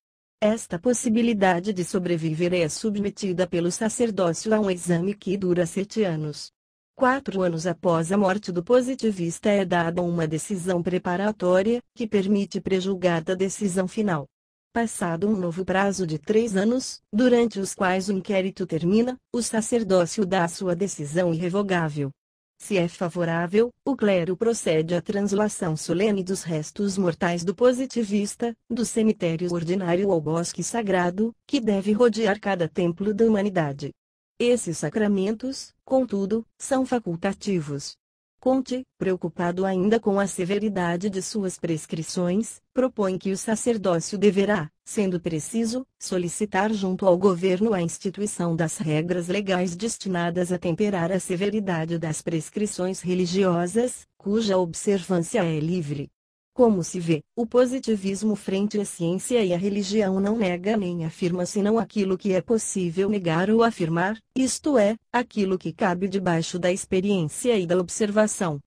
Esta possibilidade de sobreviver é submetida pelo sacerdócio a um exame que dura sete anos. Quatro anos após a morte do positivista é dada uma decisão preparatória, que permite prejulgar da decisão final. Passado um novo prazo de três anos, durante os quais o inquérito termina, o sacerdócio dá sua decisão irrevogável. Se é favorável, o clero procede à translação solene dos restos mortais do positivista, do cemitério ordinário ao bosque sagrado, que deve rodear cada templo da humanidade. Esses sacramentos, contudo, são facultativos, Conte, preocupado ainda com a severidade de suas prescrições, propõe que o sacerdócio deverá, sendo preciso, solicitar junto ao governo a instituição das regras legais destinadas a temperar a severidade das prescrições religiosas, cuja observância é livre, como se vê, o positivismo frente à ciência e à religião não nega nem afirma senão aquilo que é possível negar ou afirmar, isto é, aquilo que cabe debaixo da experiência e da observação.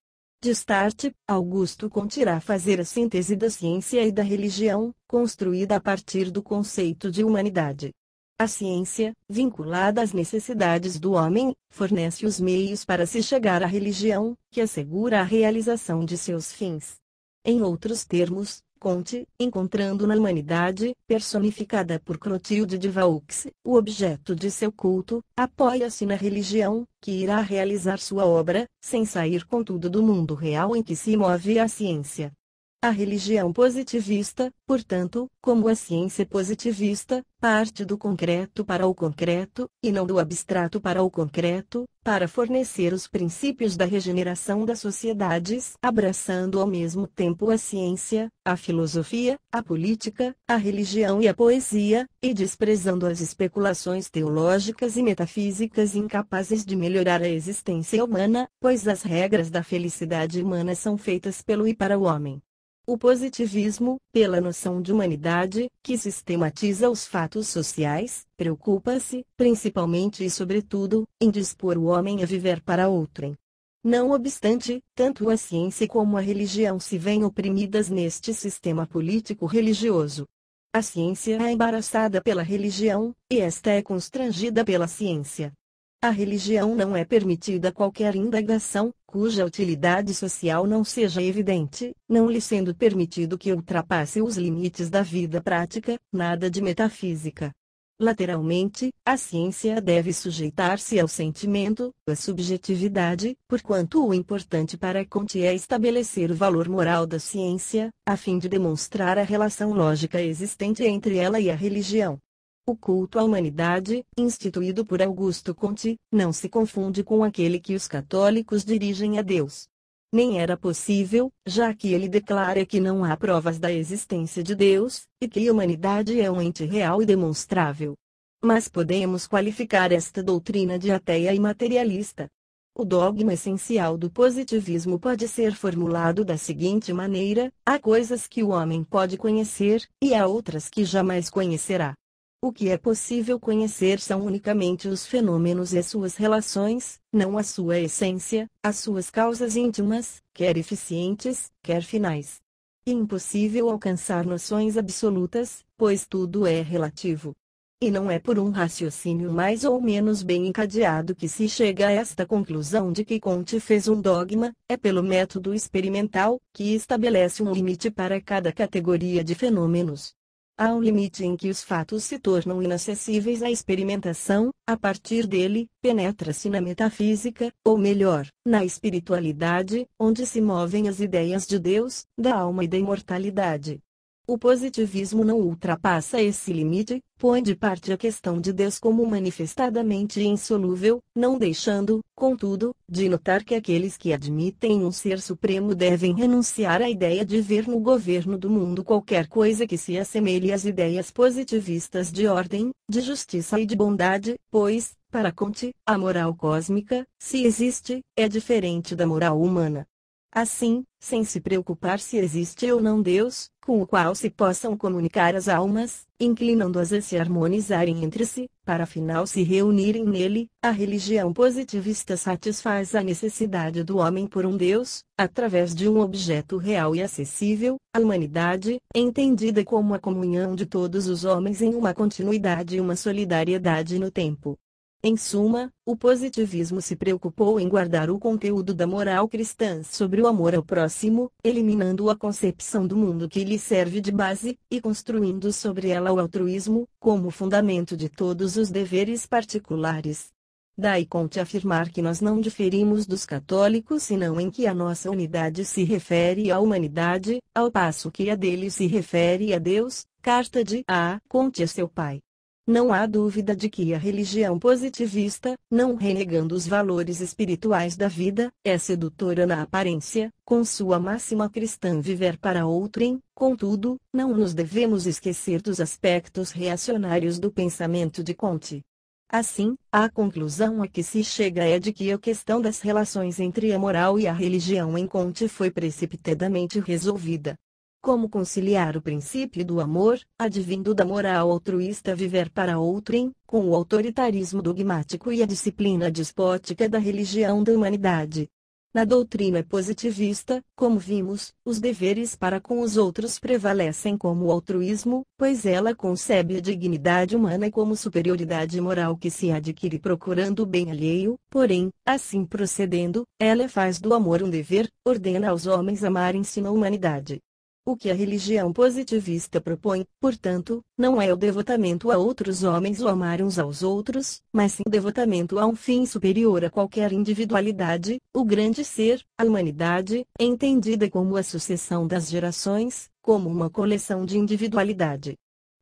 De start, Augusto continuará a fazer a síntese da ciência e da religião, construída a partir do conceito de humanidade. A ciência, vinculada às necessidades do homem, fornece os meios para se chegar à religião, que assegura a realização de seus fins. Em outros termos, Conte, encontrando na humanidade, personificada por Clotilde de Vaux, o objeto de seu culto, apoia-se na religião, que irá realizar sua obra, sem sair contudo do mundo real em que se move a ciência. A religião positivista, portanto, como a ciência positivista, parte do concreto para o concreto, e não do abstrato para o concreto, para fornecer os princípios da regeneração das sociedades, abraçando ao mesmo tempo a ciência, a filosofia, a política, a religião e a poesia, e desprezando as especulações teológicas e metafísicas incapazes de melhorar a existência humana, pois as regras da felicidade humana são feitas pelo e para o homem. O positivismo, pela noção de humanidade, que sistematiza os fatos sociais, preocupa-se, principalmente e sobretudo, em dispor o homem a viver para outrem. Não obstante, tanto a ciência como a religião se veem oprimidas neste sistema político-religioso. A ciência é embaraçada pela religião, e esta é constrangida pela ciência. A religião não é permitida qualquer indagação, cuja utilidade social não seja evidente, não lhe sendo permitido que ultrapasse os limites da vida prática, nada de metafísica. Lateralmente, a ciência deve sujeitar-se ao sentimento, à subjetividade, porquanto o importante para Kant é estabelecer o valor moral da ciência, a fim de demonstrar a relação lógica existente entre ela e a religião. O culto à humanidade, instituído por Augusto Conte, não se confunde com aquele que os católicos dirigem a Deus. Nem era possível, já que ele declara que não há provas da existência de Deus, e que a humanidade é um ente real e demonstrável. Mas podemos qualificar esta doutrina de ateia e materialista. O dogma essencial do positivismo pode ser formulado da seguinte maneira: há coisas que o homem pode conhecer, e há outras que jamais conhecerá. O que é possível conhecer são unicamente os fenômenos e suas relações, não a sua essência, as suas causas íntimas, quer eficientes, quer finais. Impossível alcançar noções absolutas, pois tudo é relativo. E não é por um raciocínio mais ou menos bem encadeado que se chega a esta conclusão de que Conte fez um dogma, é pelo método experimental, que estabelece um limite para cada categoria de fenômenos. Há um limite em que os fatos se tornam inacessíveis à experimentação, a partir dele, penetra-se na metafísica, ou melhor, na espiritualidade, onde se movem as ideias de Deus, da alma e da imortalidade. O positivismo não ultrapassa esse limite, põe de parte a questão de Deus como manifestadamente insolúvel, não deixando, contudo, de notar que aqueles que admitem um ser supremo devem renunciar à ideia de ver no governo do mundo qualquer coisa que se assemelhe às ideias positivistas de ordem, de justiça e de bondade, pois, para Comte, a moral cósmica, se existe, é diferente da moral humana. Assim, sem se preocupar se existe ou não Deus, com o qual se possam comunicar as almas, inclinando-as a se harmonizarem entre si, para afinal se reunirem nele. A religião positivista satisfaz a necessidade do homem por um Deus, através de um objeto real e acessível, a humanidade, entendida como a comunhão de todos os homens em uma continuidade e uma solidariedade no tempo. Em suma, o positivismo se preocupou em guardar o conteúdo da moral cristã sobre o amor ao próximo, eliminando a concepção do mundo que lhe serve de base, e construindo sobre ela o altruísmo, como fundamento de todos os deveres particulares. Daí Conte afirmar que nós não diferimos dos católicos senão em que a nossa unidade se refere à humanidade, ao passo que a dele se refere a Deus, carta de A. Conte a seu pai não há dúvida de que a religião positivista, não renegando os valores espirituais da vida, é sedutora na aparência, com sua máxima cristã viver para outrem, contudo, não nos devemos esquecer dos aspectos reacionários do pensamento de Conte. Assim, a conclusão a que se chega é de que a questão das relações entre a moral e a religião em Conte foi precipitadamente resolvida. Como conciliar o princípio do amor, advindo da moral altruísta viver para outrem, com o autoritarismo dogmático e a disciplina despótica da religião da humanidade? Na doutrina positivista, como vimos, os deveres para com os outros prevalecem como o altruísmo, pois ela concebe a dignidade humana como superioridade moral que se adquire procurando o bem alheio, porém, assim procedendo, ela faz do amor um dever, ordena aos homens amarem-se na humanidade. O que a religião positivista propõe, portanto, não é o devotamento a outros homens ou amar uns aos outros, mas sim o devotamento a um fim superior a qualquer individualidade, o grande ser, a humanidade, entendida como a sucessão das gerações, como uma coleção de individualidade,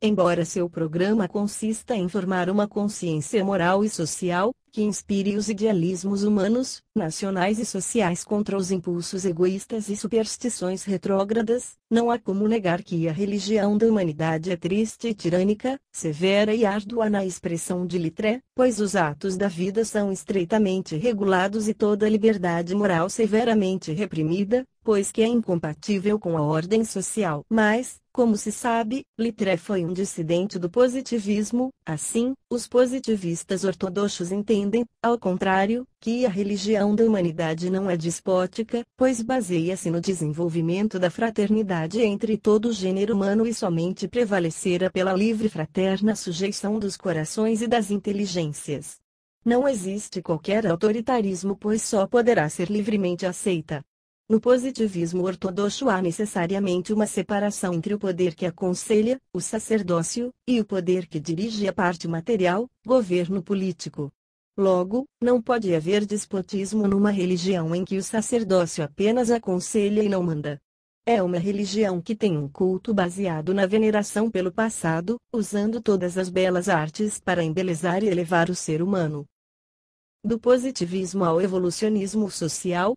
Embora seu programa consista em formar uma consciência moral e social, que inspire os idealismos humanos, nacionais e sociais contra os impulsos egoístas e superstições retrógradas, não há como negar que a religião da humanidade é triste e tirânica, severa e árdua na expressão de Litré, pois os atos da vida são estreitamente regulados e toda liberdade moral severamente reprimida, pois que é incompatível com a ordem social. Mas, como se sabe, Littré foi um dissidente do positivismo, assim, os positivistas ortodoxos entendem, ao contrário, que a religião da humanidade não é despótica, pois baseia-se no desenvolvimento da fraternidade entre todo o gênero humano e somente prevalecera pela livre fraterna sujeição dos corações e das inteligências. Não existe qualquer autoritarismo pois só poderá ser livremente aceita, no positivismo ortodoxo há necessariamente uma separação entre o poder que aconselha, o sacerdócio, e o poder que dirige a parte material, governo político. Logo, não pode haver despotismo numa religião em que o sacerdócio apenas aconselha e não manda. É uma religião que tem um culto baseado na veneração pelo passado, usando todas as belas artes para embelezar e elevar o ser humano. Do positivismo ao evolucionismo social,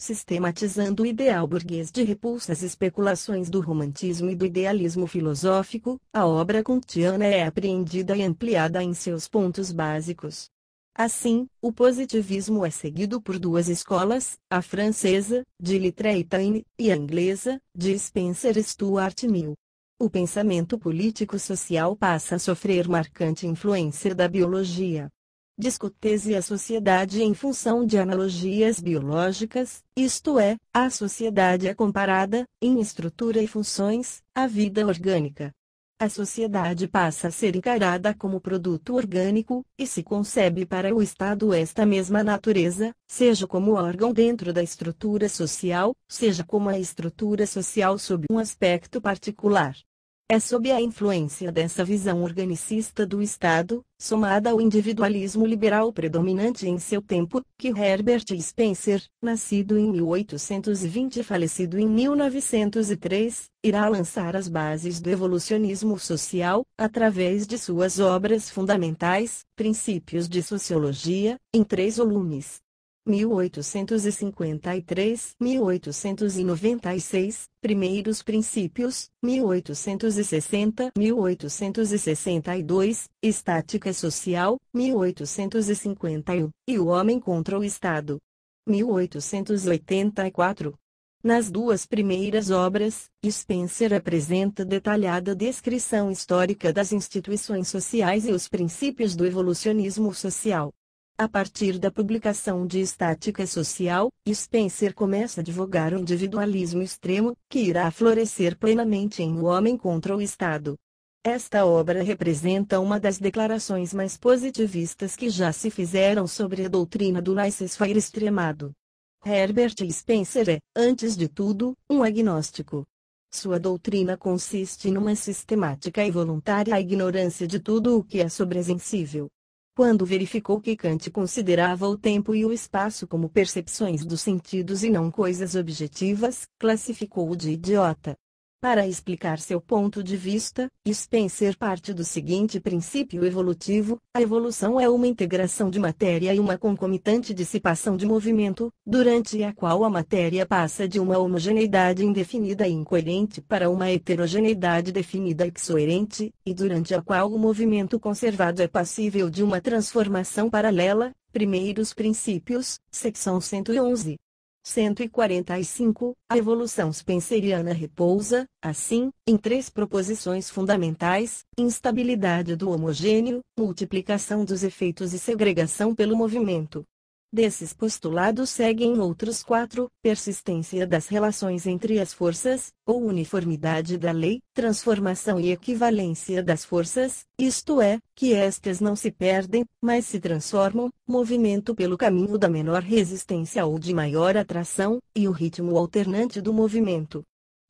sistematizando o ideal burguês de repulsa às especulações do romantismo e do idealismo filosófico, a obra kantiana é apreendida e ampliada em seus pontos básicos. Assim, o positivismo é seguido por duas escolas, a francesa, de Littré-Etienne, e a inglesa, de Spencer Stuart Mill. O pensamento político-social passa a sofrer marcante influência da biologia discutese a sociedade em função de analogias biológicas, isto é, a sociedade é comparada, em estrutura e funções, à vida orgânica. A sociedade passa a ser encarada como produto orgânico, e se concebe para o Estado esta mesma natureza, seja como órgão dentro da estrutura social, seja como a estrutura social sob um aspecto particular. É sob a influência dessa visão organicista do Estado, somada ao individualismo liberal predominante em seu tempo, que Herbert Spencer, nascido em 1820 e falecido em 1903, irá lançar as bases do evolucionismo social, através de suas obras fundamentais, Princípios de Sociologia, em três volumes, 1853, 1896, Primeiros Princípios, 1860, 1862, Estática Social, 1851, e O Homem contra o Estado, 1884. Nas duas primeiras obras, Spencer apresenta detalhada descrição histórica das instituições sociais e os princípios do evolucionismo social. A partir da publicação de Estática Social, Spencer começa a advogar o individualismo extremo, que irá florescer plenamente em O Homem contra o Estado. Esta obra representa uma das declarações mais positivistas que já se fizeram sobre a doutrina do laissez-faire extremado. Herbert Spencer é, antes de tudo, um agnóstico. Sua doutrina consiste numa sistemática e voluntária ignorância de tudo o que é sobresensível quando verificou que Kant considerava o tempo e o espaço como percepções dos sentidos e não coisas objetivas, classificou-o de idiota. Para explicar seu ponto de vista, Spencer parte do seguinte princípio evolutivo: a evolução é uma integração de matéria e uma concomitante dissipação de movimento, durante a qual a matéria passa de uma homogeneidade indefinida e incoerente para uma heterogeneidade definida e coerente, e durante a qual o movimento conservado é passível de uma transformação paralela. Primeiros Princípios, seção 111. 145, a evolução spenceriana repousa, assim, em três proposições fundamentais, instabilidade do homogêneo, multiplicação dos efeitos e segregação pelo movimento. Desses postulados seguem outros quatro: persistência das relações entre as forças, ou uniformidade da lei, transformação e equivalência das forças, isto é, que estas não se perdem, mas se transformam, movimento pelo caminho da menor resistência ou de maior atração, e o ritmo alternante do movimento.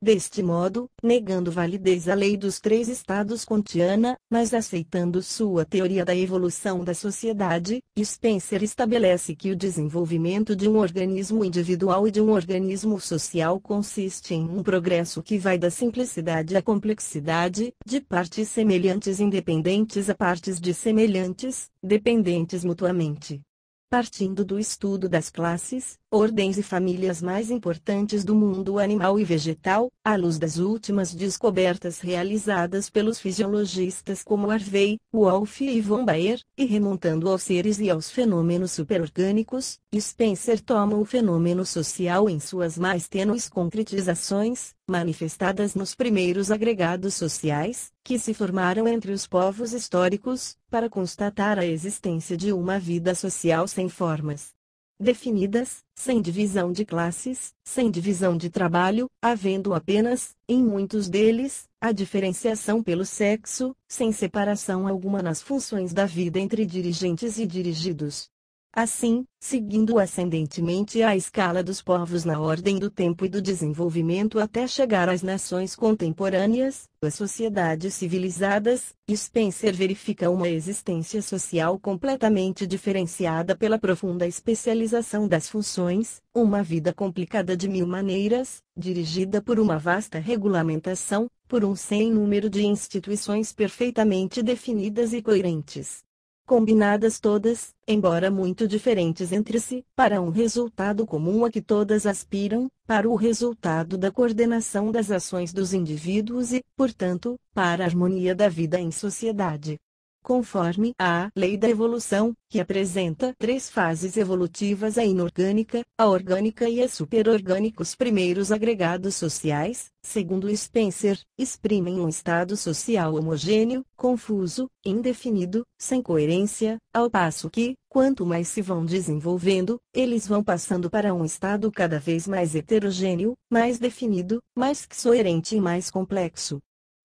Deste modo, negando validez à lei dos três estados kantiana, mas aceitando sua teoria da evolução da sociedade, Spencer estabelece que o desenvolvimento de um organismo individual e de um organismo social consiste em um progresso que vai da simplicidade à complexidade, de partes semelhantes independentes a partes semelhantes, dependentes mutuamente. Partindo do estudo das classes, ordens e famílias mais importantes do mundo animal e vegetal, à luz das últimas descobertas realizadas pelos fisiologistas como Harvey, Wolff e Von Baer, e remontando aos seres e aos fenômenos superorgânicos, Spencer toma o fenômeno social em suas mais tênues concretizações, manifestadas nos primeiros agregados sociais, que se formaram entre os povos históricos, para constatar a existência de uma vida social sem formas, definidas, sem divisão de classes, sem divisão de trabalho, havendo apenas, em muitos deles, a diferenciação pelo sexo, sem separação alguma nas funções da vida entre dirigentes e dirigidos. Assim, seguindo ascendentemente a escala dos povos na ordem do tempo e do desenvolvimento até chegar às nações contemporâneas, as sociedades civilizadas, Spencer verifica uma existência social completamente diferenciada pela profunda especialização das funções, uma vida complicada de mil maneiras, dirigida por uma vasta regulamentação, por um sem número de instituições perfeitamente definidas e coerentes combinadas todas, embora muito diferentes entre si, para um resultado comum a que todas aspiram, para o resultado da coordenação das ações dos indivíduos e, portanto, para a harmonia da vida em sociedade conforme a lei da evolução, que apresenta três fases evolutivas a inorgânica, a orgânica e a superorgânica. Os primeiros agregados sociais, segundo Spencer, exprimem um estado social homogêneo, confuso, indefinido, sem coerência, ao passo que, quanto mais se vão desenvolvendo, eles vão passando para um estado cada vez mais heterogêneo, mais definido, mais coerente e mais complexo.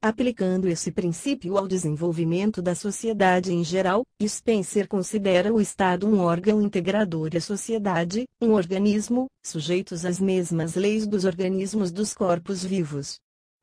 Aplicando esse princípio ao desenvolvimento da sociedade em geral, Spencer considera o Estado um órgão integrador da sociedade, um organismo, sujeitos às mesmas leis dos organismos dos corpos vivos.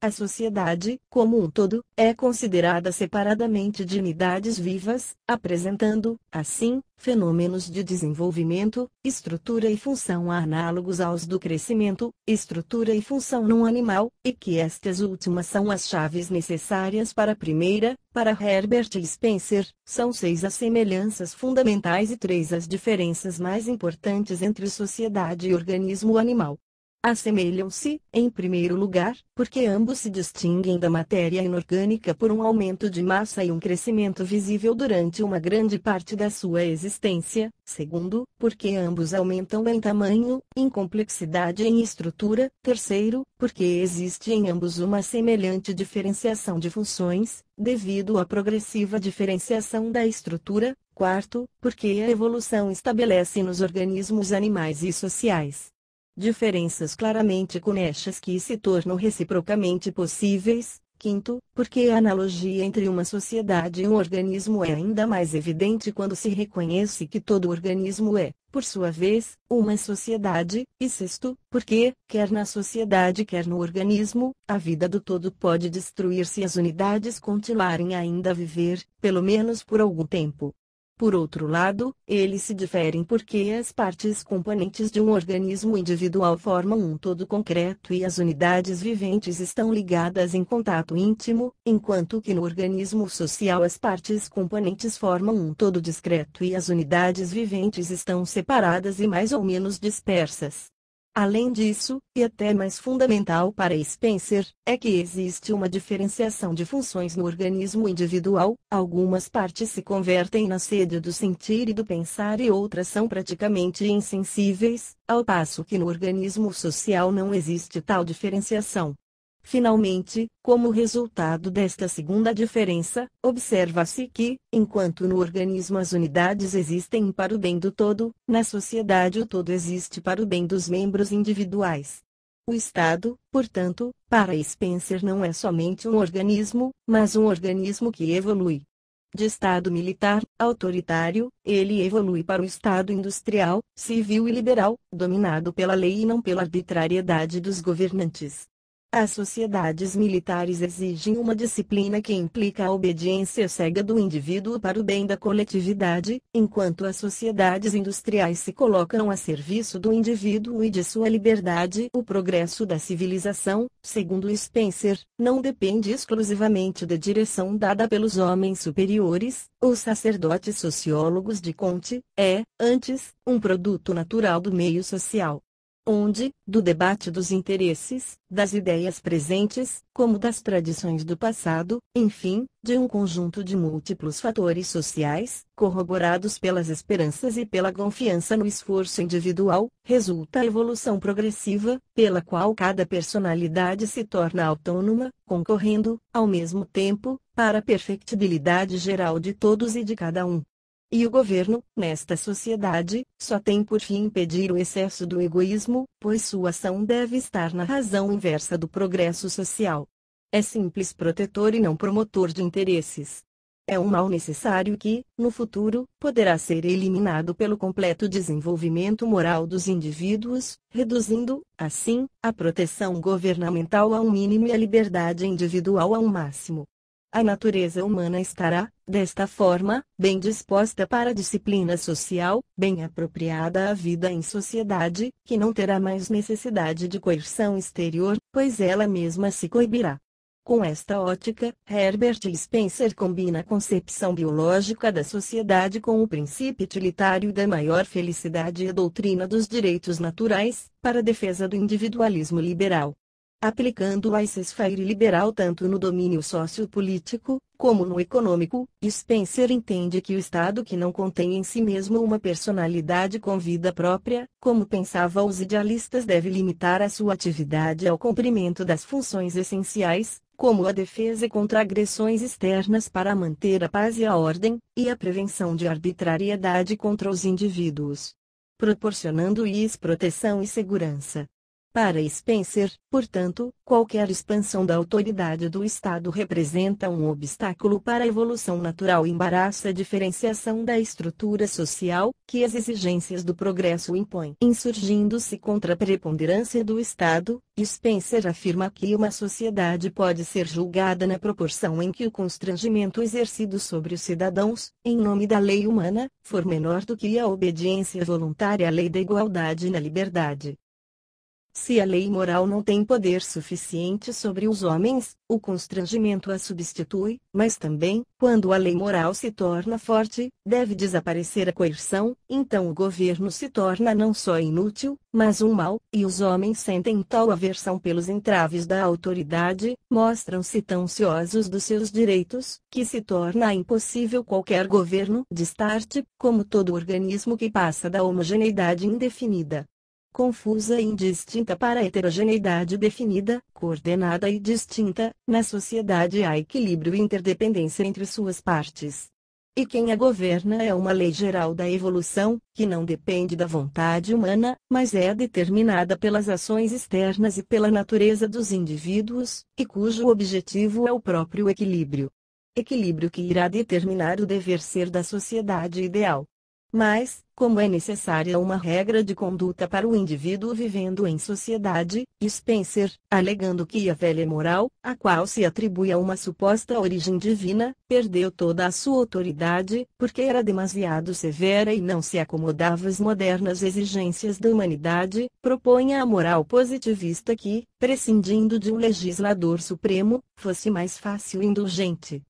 A sociedade, como um todo, é considerada separadamente de unidades vivas, apresentando, assim, fenômenos de desenvolvimento, estrutura e função análogos aos do crescimento, estrutura e função num animal, e que estas últimas são as chaves necessárias para a primeira, para Herbert e Spencer, são seis as semelhanças fundamentais e três as diferenças mais importantes entre sociedade e organismo animal assemelham-se, em primeiro lugar, porque ambos se distinguem da matéria inorgânica por um aumento de massa e um crescimento visível durante uma grande parte da sua existência, segundo, porque ambos aumentam em tamanho, em complexidade e em estrutura, terceiro, porque existe em ambos uma semelhante diferenciação de funções, devido à progressiva diferenciação da estrutura, quarto, porque a evolução estabelece nos organismos animais e sociais Diferenças claramente conexas que se tornam reciprocamente possíveis. Quinto, porque a analogia entre uma sociedade e um organismo é ainda mais evidente quando se reconhece que todo organismo é, por sua vez, uma sociedade, e sexto, porque, quer na sociedade quer no organismo, a vida do todo pode destruir se as unidades continuarem ainda a viver, pelo menos por algum tempo. Por outro lado, eles se diferem porque as partes componentes de um organismo individual formam um todo concreto e as unidades viventes estão ligadas em contato íntimo, enquanto que no organismo social as partes componentes formam um todo discreto e as unidades viventes estão separadas e mais ou menos dispersas. Além disso, e até mais fundamental para Spencer, é que existe uma diferenciação de funções no organismo individual, algumas partes se convertem na sede do sentir e do pensar e outras são praticamente insensíveis, ao passo que no organismo social não existe tal diferenciação. Finalmente, como resultado desta segunda diferença, observa-se que, enquanto no organismo as unidades existem para o bem do todo, na sociedade o todo existe para o bem dos membros individuais. O Estado, portanto, para Spencer não é somente um organismo, mas um organismo que evolui. De Estado militar, autoritário, ele evolui para o Estado industrial, civil e liberal, dominado pela lei e não pela arbitrariedade dos governantes. As sociedades militares exigem uma disciplina que implica a obediência cega do indivíduo para o bem da coletividade, enquanto as sociedades industriais se colocam a serviço do indivíduo e de sua liberdade. O progresso da civilização, segundo Spencer, não depende exclusivamente da direção dada pelos homens superiores, os sacerdotes sociólogos de Conte, é, antes, um produto natural do meio social onde, do debate dos interesses, das ideias presentes, como das tradições do passado, enfim, de um conjunto de múltiplos fatores sociais, corroborados pelas esperanças e pela confiança no esforço individual, resulta a evolução progressiva, pela qual cada personalidade se torna autônoma, concorrendo, ao mesmo tempo, para a perfectibilidade geral de todos e de cada um. E o governo, nesta sociedade, só tem por fim impedir o excesso do egoísmo, pois sua ação deve estar na razão inversa do progresso social. É simples protetor e não promotor de interesses. É um mal necessário que, no futuro, poderá ser eliminado pelo completo desenvolvimento moral dos indivíduos, reduzindo, assim, a proteção governamental ao mínimo e a liberdade individual ao máximo a natureza humana estará, desta forma, bem disposta para a disciplina social, bem apropriada à vida em sociedade, que não terá mais necessidade de coerção exterior, pois ela mesma se coibirá. Com esta ótica, Herbert Spencer combina a concepção biológica da sociedade com o princípio utilitário da maior felicidade e a doutrina dos direitos naturais, para a defesa do individualismo liberal aplicando a faire liberal tanto no domínio sociopolítico, como no econômico, Spencer entende que o Estado que não contém em si mesmo uma personalidade com vida própria, como pensava os idealistas deve limitar a sua atividade ao cumprimento das funções essenciais, como a defesa contra agressões externas para manter a paz e a ordem, e a prevenção de arbitrariedade contra os indivíduos, proporcionando-lhes proteção e segurança. Para Spencer, portanto, qualquer expansão da autoridade do Estado representa um obstáculo para a evolução natural e embaraça a diferenciação da estrutura social, que as exigências do progresso impõem. Insurgindo-se contra a preponderância do Estado, Spencer afirma que uma sociedade pode ser julgada na proporção em que o constrangimento exercido sobre os cidadãos, em nome da lei humana, for menor do que a obediência voluntária à lei da igualdade na liberdade. Se a lei moral não tem poder suficiente sobre os homens, o constrangimento a substitui, mas também, quando a lei moral se torna forte, deve desaparecer a coerção, então o governo se torna não só inútil, mas um mal, e os homens sentem tal aversão pelos entraves da autoridade, mostram-se tão ciosos dos seus direitos, que se torna impossível qualquer governo de start, como todo organismo que passa da homogeneidade indefinida confusa e indistinta para a heterogeneidade definida, coordenada e distinta, na sociedade há equilíbrio e interdependência entre suas partes. E quem a governa é uma lei geral da evolução, que não depende da vontade humana, mas é determinada pelas ações externas e pela natureza dos indivíduos, e cujo objetivo é o próprio equilíbrio. Equilíbrio que irá determinar o dever ser da sociedade ideal. Mas, como é necessária uma regra de conduta para o indivíduo vivendo em sociedade, Spencer, alegando que a velha é moral, a qual se atribui a uma suposta origem divina, perdeu toda a sua autoridade, porque era demasiado severa e não se acomodava às modernas exigências da humanidade, propõe a moral positivista que, prescindindo de um legislador supremo, fosse mais fácil e indulgente,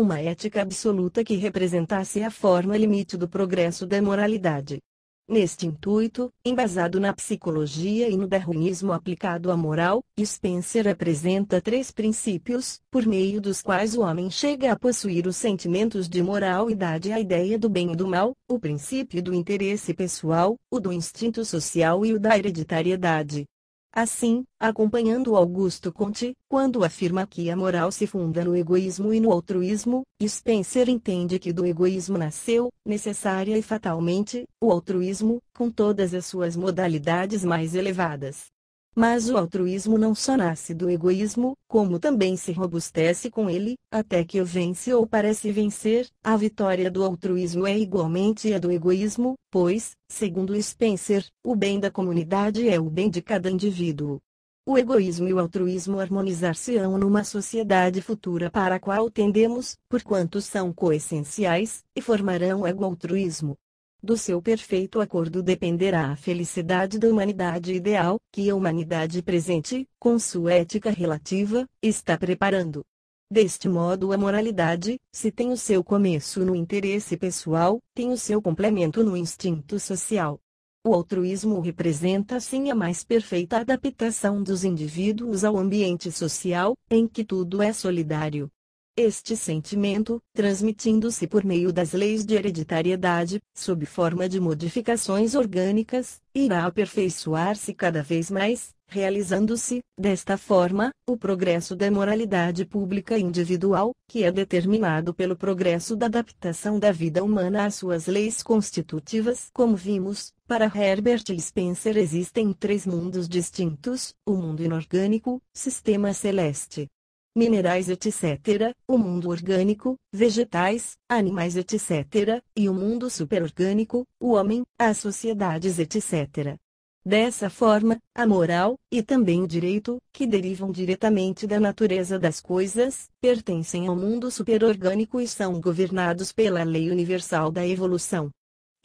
uma ética absoluta que representasse a forma limite do progresso da moralidade. Neste intuito, embasado na psicologia e no darwinismo aplicado à moral, Spencer apresenta três princípios, por meio dos quais o homem chega a possuir os sentimentos de moralidade a ideia do bem e do mal, o princípio do interesse pessoal, o do instinto social e o da hereditariedade. Assim, acompanhando Augusto Conte, quando afirma que a moral se funda no egoísmo e no altruísmo, Spencer entende que do egoísmo nasceu, necessária e fatalmente, o altruísmo, com todas as suas modalidades mais elevadas. Mas o altruísmo não só nasce do egoísmo, como também se robustece com ele, até que o vence ou parece vencer. A vitória do altruísmo é igualmente a do egoísmo, pois, segundo Spencer, o bem da comunidade é o bem de cada indivíduo. O egoísmo e o altruísmo harmonizar-se-ão numa sociedade futura para a qual tendemos, porquanto são coessenciais, e formarão ego-altruísmo. Do seu perfeito acordo dependerá a felicidade da humanidade ideal, que a humanidade presente, com sua ética relativa, está preparando. Deste modo, a moralidade, se tem o seu começo no interesse pessoal, tem o seu complemento no instinto social. O altruísmo representa sim a mais perfeita adaptação dos indivíduos ao ambiente social, em que tudo é solidário, este sentimento, transmitindo-se por meio das leis de hereditariedade, sob forma de modificações orgânicas, irá aperfeiçoar-se cada vez mais, realizando-se, desta forma, o progresso da moralidade pública individual, que é determinado pelo progresso da adaptação da vida humana às suas leis constitutivas. Como vimos, para Herbert Spencer existem três mundos distintos: o mundo inorgânico, sistema celeste, minerais etc., o mundo orgânico, vegetais, animais etc., e o mundo superorgânico, o homem, as sociedades etc. Dessa forma, a moral, e também o direito, que derivam diretamente da natureza das coisas, pertencem ao mundo superorgânico e são governados pela lei universal da evolução.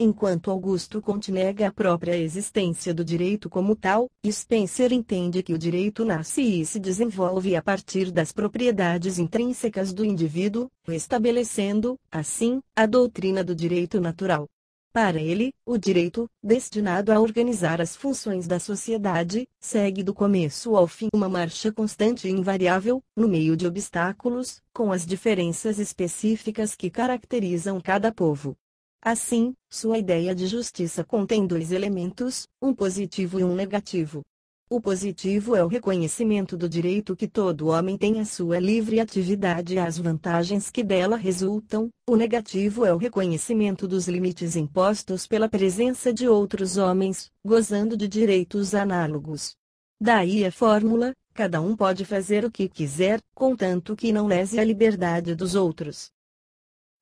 Enquanto Augusto Conte nega a própria existência do direito como tal, Spencer entende que o direito nasce e se desenvolve a partir das propriedades intrínsecas do indivíduo, estabelecendo, assim, a doutrina do direito natural. Para ele, o direito, destinado a organizar as funções da sociedade, segue do começo ao fim uma marcha constante e invariável, no meio de obstáculos, com as diferenças específicas que caracterizam cada povo. Assim, sua ideia de justiça contém dois elementos, um positivo e um negativo. O positivo é o reconhecimento do direito que todo homem tem à sua livre atividade e às vantagens que dela resultam, o negativo é o reconhecimento dos limites impostos pela presença de outros homens, gozando de direitos análogos. Daí a fórmula: cada um pode fazer o que quiser, contanto que não lese a liberdade dos outros.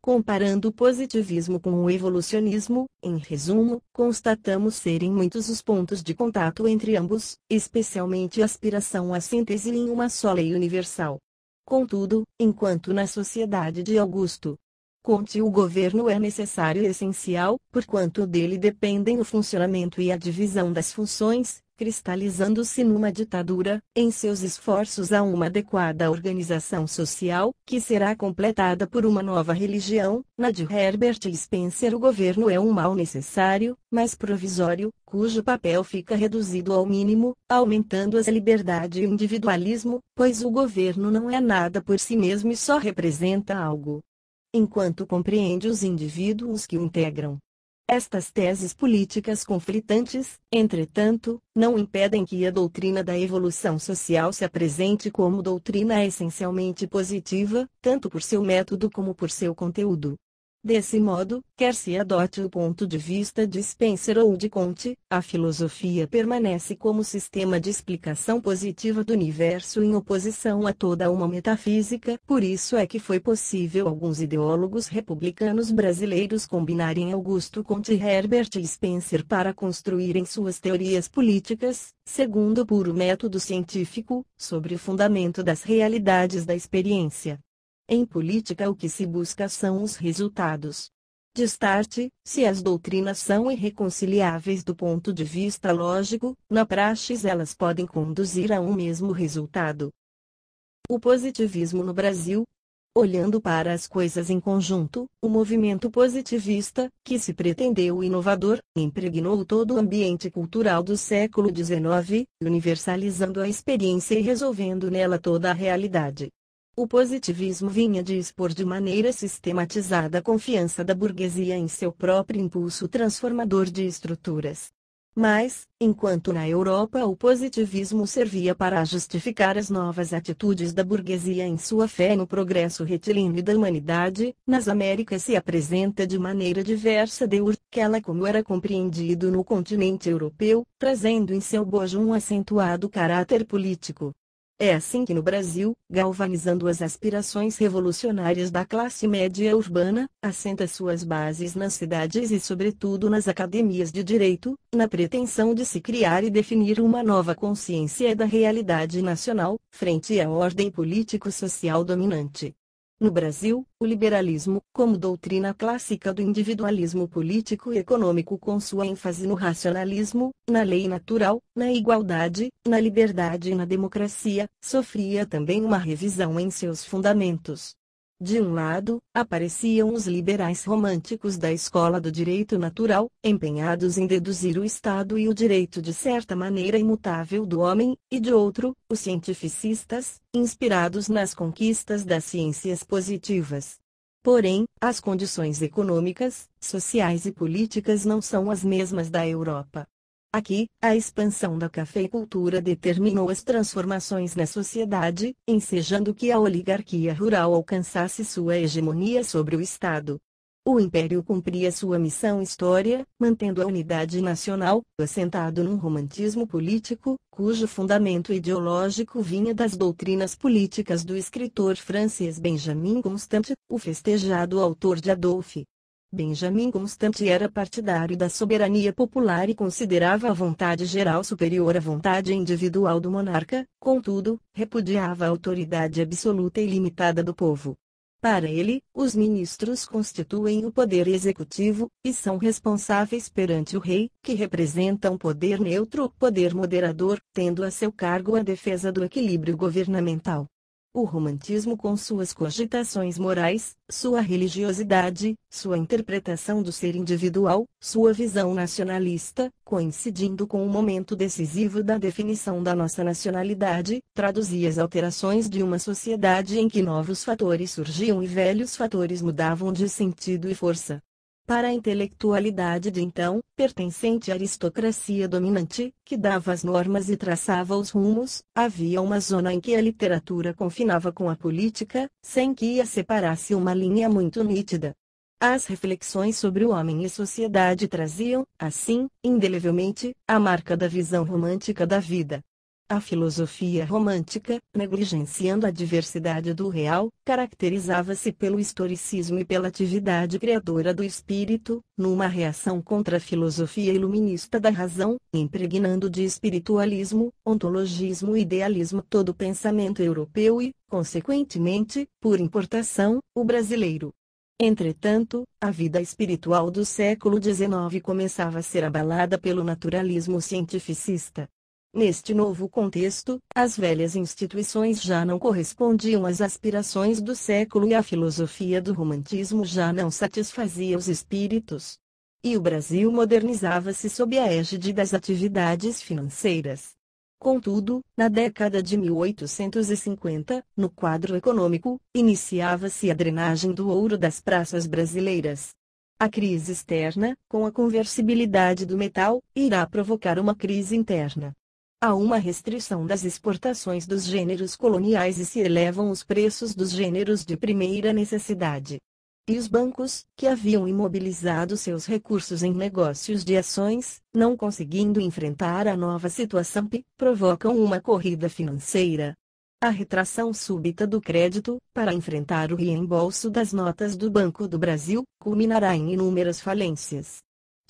Comparando o positivismo com o evolucionismo, em resumo, constatamos serem muitos os pontos de contato entre ambos, especialmente a aspiração à síntese em uma só lei universal. Contudo, enquanto na sociedade de Augusto Conte o governo é necessário e essencial, porquanto dele dependem o funcionamento e a divisão das funções, cristalizando-se numa ditadura, em seus esforços a uma adequada organização social, que será completada por uma nova religião. Na de Herbert Spencer, o governo é um mal necessário, mas provisório, cujo papel fica reduzido ao mínimo, aumentando a liberdade e o individualismo, pois o governo não é nada por si mesmo e só representa algo. Enquanto compreende os indivíduos que o integram estas teses políticas conflitantes, entretanto, não impedem que a doutrina da evolução social se apresente como doutrina essencialmente positiva, tanto por seu método como por seu conteúdo. Desse modo, quer se adote o ponto de vista de Spencer ou de Comte, a filosofia permanece como sistema de explicação positiva do universo em oposição a toda uma metafísica, por isso é que foi possível alguns ideólogos republicanos brasileiros combinarem Augusto Comte e Herbert Spencer para construírem suas teorias políticas, segundo o puro método científico, sobre o fundamento das realidades da experiência. Em política o que se busca são os resultados. Destarte, se as doutrinas são irreconciliáveis do ponto de vista lógico, na praxis elas podem conduzir a um mesmo resultado. O positivismo no Brasil, olhando para as coisas em conjunto, o movimento positivista, que se pretendeu inovador, impregnou todo o ambiente cultural do século XIX, universalizando a experiência e resolvendo nela toda a realidade. O positivismo vinha de expor de maneira sistematizada a confiança da burguesia em seu próprio impulso transformador de estruturas. Mas, enquanto na Europa o positivismo servia para justificar as novas atitudes da burguesia em sua fé no progresso retilíneo da humanidade, nas Américas se apresenta de maneira diversa de Urquela como era compreendido no continente europeu, trazendo em seu bojo um acentuado caráter político. É assim que no Brasil, galvanizando as aspirações revolucionárias da classe média urbana, assenta suas bases nas cidades e sobretudo nas academias de direito, na pretensão de se criar e definir uma nova consciência da realidade nacional, frente à ordem político-social dominante. No Brasil, o liberalismo, como doutrina clássica do individualismo político e econômico com sua ênfase no racionalismo, na lei natural, na igualdade, na liberdade e na democracia, sofria também uma revisão em seus fundamentos. De um lado, apareciam os liberais românticos da escola do direito natural, empenhados em deduzir o Estado e o direito de certa maneira imutável do homem, e de outro, os cientificistas, inspirados nas conquistas das ciências positivas. Porém, as condições econômicas, sociais e políticas não são as mesmas da Europa. Aqui, a expansão da cafeicultura determinou as transformações na sociedade, ensejando que a oligarquia rural alcançasse sua hegemonia sobre o Estado. O império cumpria sua missão história, mantendo a unidade nacional, assentado num romantismo político, cujo fundamento ideológico vinha das doutrinas políticas do escritor francês Benjamin Constant, o festejado autor de Adolphe. Benjamin Constant era partidário da soberania popular e considerava a vontade geral superior à vontade individual do monarca, contudo, repudiava a autoridade absoluta e limitada do povo. Para ele, os ministros constituem o poder executivo, e são responsáveis perante o rei, que representa um poder neutro, poder moderador, tendo a seu cargo a defesa do equilíbrio governamental. O romantismo com suas cogitações morais, sua religiosidade, sua interpretação do ser individual, sua visão nacionalista, coincidindo com o momento decisivo da definição da nossa nacionalidade, traduzia as alterações de uma sociedade em que novos fatores surgiam e velhos fatores mudavam de sentido e força para a intelectualidade de então, pertencente à aristocracia dominante, que dava as normas e traçava os rumos, havia uma zona em que a literatura confinava com a política, sem que a separasse uma linha muito nítida. As reflexões sobre o homem e sociedade traziam, assim, indelevelmente, a marca da visão romântica da vida. A filosofia romântica, negligenciando a diversidade do real, caracterizava-se pelo historicismo e pela atividade criadora do espírito, numa reação contra a filosofia iluminista da razão, impregnando de espiritualismo, ontologismo e idealismo todo o pensamento europeu e, consequentemente, por importação, o brasileiro. Entretanto, a vida espiritual do século XIX começava a ser abalada pelo naturalismo cientificista. Neste novo contexto, as velhas instituições já não correspondiam às aspirações do século e a filosofia do romantismo já não satisfazia os espíritos. E o Brasil modernizava-se sob a égide das atividades financeiras. Contudo, na década de 1850, no quadro econômico, iniciava-se a drenagem do ouro das praças brasileiras. A crise externa, com a conversibilidade do metal, irá provocar uma crise interna há uma restrição das exportações dos gêneros coloniais e se elevam os preços dos gêneros de primeira necessidade. E os bancos, que haviam imobilizado seus recursos em negócios de ações, não conseguindo enfrentar a nova situação, provocam uma corrida financeira. A retração súbita do crédito, para enfrentar o reembolso das notas do Banco do Brasil, culminará em inúmeras falências.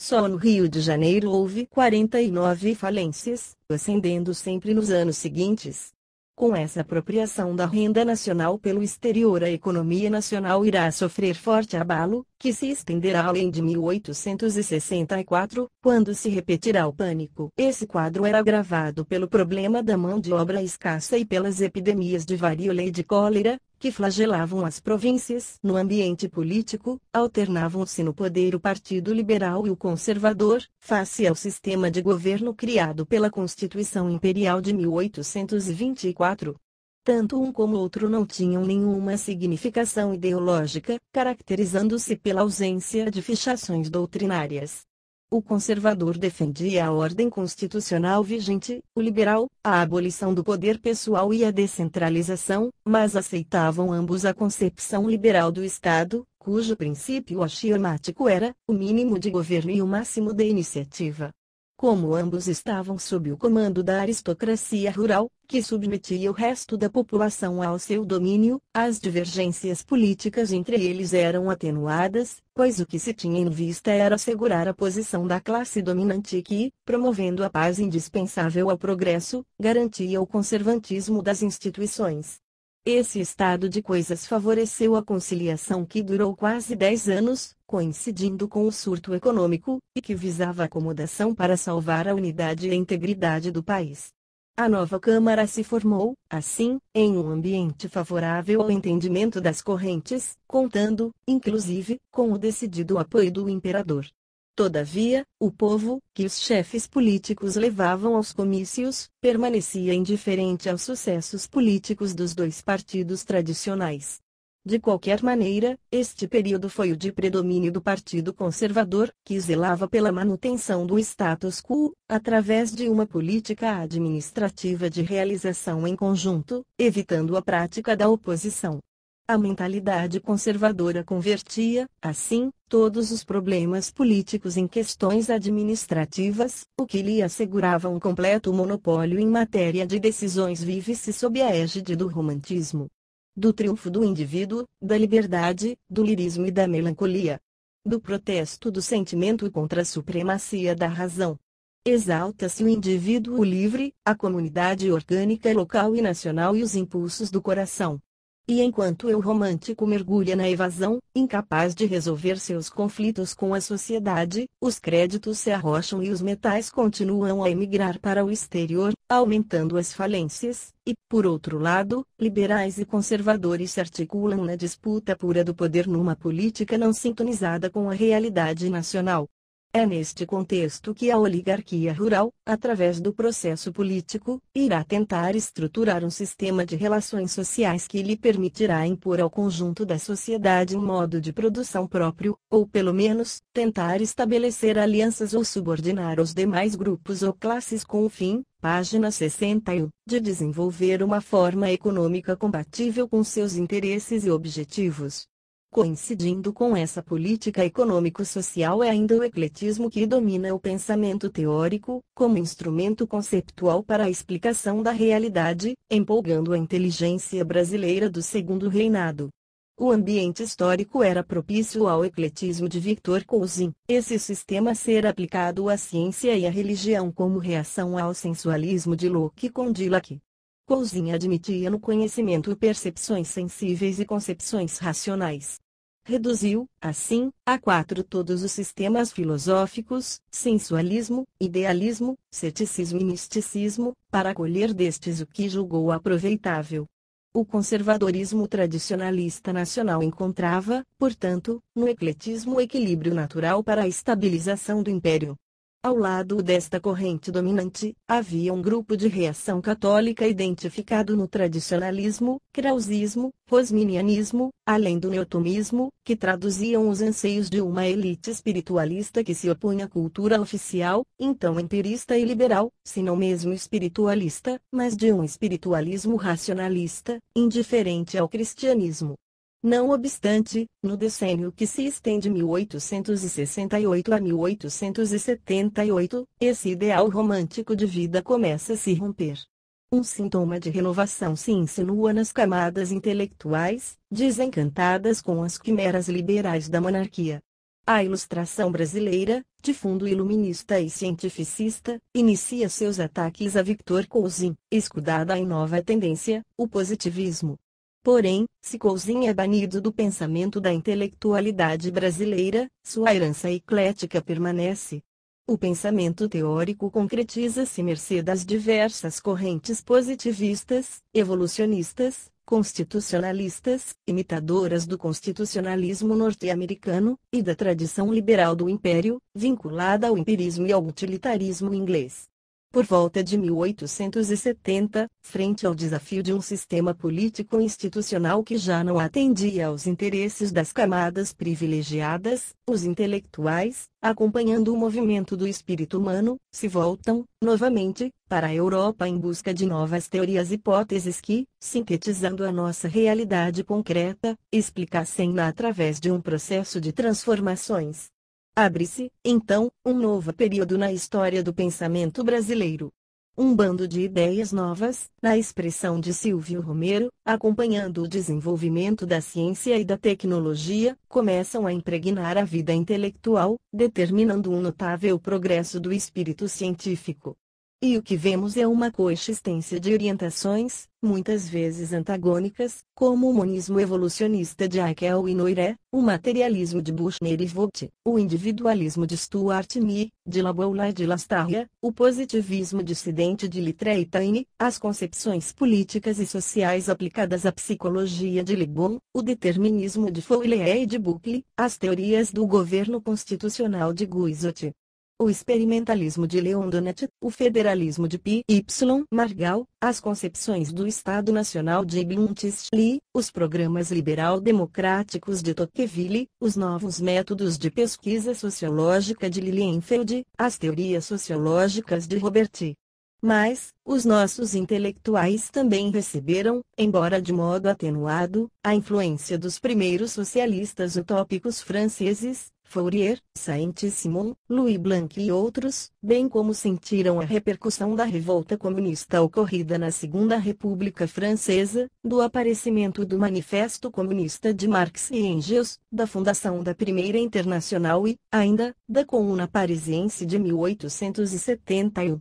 Só no Rio de Janeiro houve 49 falências, ascendendo sempre nos anos seguintes. Com essa apropriação da renda nacional pelo exterior, a economia nacional irá sofrer forte abalo, que se estenderá além de 1864, quando se repetirá o pânico. Esse quadro era agravado pelo problema da mão de obra escassa e pelas epidemias de varíola e de cólera, que flagelavam as províncias no ambiente político, alternavam-se no poder o Partido Liberal e o Conservador, face ao sistema de governo criado pela Constituição Imperial de 1824. Tanto um como outro não tinham nenhuma significação ideológica, caracterizando-se pela ausência de fichações doutrinárias. O conservador defendia a ordem constitucional vigente, o liberal, a abolição do poder pessoal e a descentralização, mas aceitavam ambos a concepção liberal do Estado, cujo princípio axiomático era o mínimo de governo e o máximo de iniciativa como ambos estavam sob o comando da aristocracia rural, que submetia o resto da população ao seu domínio, as divergências políticas entre eles eram atenuadas, pois o que se tinha em vista era assegurar a posição da classe dominante que, promovendo a paz indispensável ao progresso, garantia o conservantismo das instituições. Esse estado de coisas favoreceu a conciliação que durou quase 10 anos, coincidindo com o surto econômico, e que visava acomodação para salvar a unidade e a integridade do país. A nova Câmara se formou, assim, em um ambiente favorável ao entendimento das correntes, contando, inclusive, com o decidido apoio do imperador. Todavia, o povo, que os chefes políticos levavam aos comícios, permanecia indiferente aos sucessos políticos dos dois partidos tradicionais. De qualquer maneira, este período foi o de predomínio do Partido Conservador, que zelava pela manutenção do status quo, através de uma política administrativa de realização em conjunto, evitando a prática da oposição. A mentalidade conservadora convertia, assim, todos os problemas políticos em questões administrativas, o que lhe assegurava um completo monopólio em matéria de decisões vive-se sob a égide do romantismo. Do triunfo do indivíduo, da liberdade, do lirismo e da melancolia. Do protesto do sentimento contra a supremacia da razão. Exalta-se o indivíduo livre, a comunidade orgânica local e nacional e os impulsos do coração e enquanto eu romântico mergulha na evasão, incapaz de resolver seus conflitos com a sociedade, os créditos se arrocham e os metais continuam a emigrar para o exterior, aumentando as falências, e, por outro lado, liberais e conservadores se articulam na disputa pura do poder numa política não sintonizada com a realidade nacional. É neste contexto que a oligarquia rural, através do processo político, irá tentar estruturar um sistema de relações sociais que lhe permitirá impor ao conjunto da sociedade um modo de produção próprio, ou pelo menos, tentar estabelecer alianças ou subordinar os demais grupos ou classes com o fim, página 61, de desenvolver uma forma econômica compatível com seus interesses e objetivos. Coincidindo com essa política econômico-social é ainda o ecletismo que domina o pensamento teórico, como instrumento conceptual para a explicação da realidade, empolgando a inteligência brasileira do segundo reinado. O ambiente histórico era propício ao ecletismo de Victor Cousin, esse sistema ser aplicado à ciência e à religião como reação ao sensualismo de Locke e Dirac. Cousin admitia no conhecimento percepções sensíveis e concepções racionais. Reduziu, assim, a quatro todos os sistemas filosóficos, sensualismo, idealismo, ceticismo e misticismo, para colher destes o que julgou aproveitável. O conservadorismo tradicionalista nacional encontrava, portanto, no ecletismo o equilíbrio natural para a estabilização do império. Ao lado desta corrente dominante, havia um grupo de reação católica identificado no tradicionalismo, krausismo, rosminianismo, além do neotomismo, que traduziam os anseios de uma elite espiritualista que se opunha à cultura oficial, então empirista e liberal, se não mesmo espiritualista, mas de um espiritualismo racionalista, indiferente ao cristianismo. Não obstante, no decênio que se estende 1868 a 1878, esse ideal romântico de vida começa a se romper. Um sintoma de renovação se insinua nas camadas intelectuais, desencantadas com as quimeras liberais da monarquia. A ilustração brasileira, de fundo iluminista e cientificista, inicia seus ataques a Victor Cousin, escudada em nova tendência, o positivismo. Porém, se Cousin é banido do pensamento da intelectualidade brasileira, sua herança eclética permanece. O pensamento teórico concretiza-se mercê das diversas correntes positivistas, evolucionistas, constitucionalistas, imitadoras do constitucionalismo norte-americano, e da tradição liberal do Império, vinculada ao empirismo e ao utilitarismo inglês. Por volta de 1870, frente ao desafio de um sistema político institucional que já não atendia aos interesses das camadas privilegiadas, os intelectuais, acompanhando o movimento do espírito humano, se voltam, novamente, para a Europa em busca de novas teorias e hipóteses que, sintetizando a nossa realidade concreta, explicassem-na através de um processo de transformações Abre-se, então, um novo período na história do pensamento brasileiro. Um bando de ideias novas, na expressão de Silvio Romero, acompanhando o desenvolvimento da ciência e da tecnologia, começam a impregnar a vida intelectual, determinando um notável progresso do espírito científico. E o que vemos é uma coexistência de orientações, muitas vezes antagônicas, como o monismo evolucionista de Haeckel e Noiré, o materialismo de Buschner e Vogt, o individualismo de Stuart Mill, de Laboula e de Lastarria, o positivismo dissidente de Littré e Taine, as concepções políticas e sociais aplicadas à psicologia de Le Bon, o determinismo de Fourier e de Buckley, as teorias do governo constitucional de Guizot, o experimentalismo de Leon Donat, o federalismo de P. Y. Margal, as concepções do Estado Nacional de Lee, os programas liberal-democráticos de Tocqueville, os novos métodos de pesquisa sociológica de Lilienfeld, as teorias sociológicas de Robert mas, os nossos intelectuais também receberam, embora de modo atenuado, a influência dos primeiros socialistas utópicos franceses, Fourier, Saint-Simon, Louis Blanc e outros, bem como sentiram a repercussão da revolta comunista ocorrida na Segunda República Francesa, do aparecimento do Manifesto Comunista de Marx e Engels, da fundação da Primeira Internacional e, ainda, da Comuna Parisiense de 1871.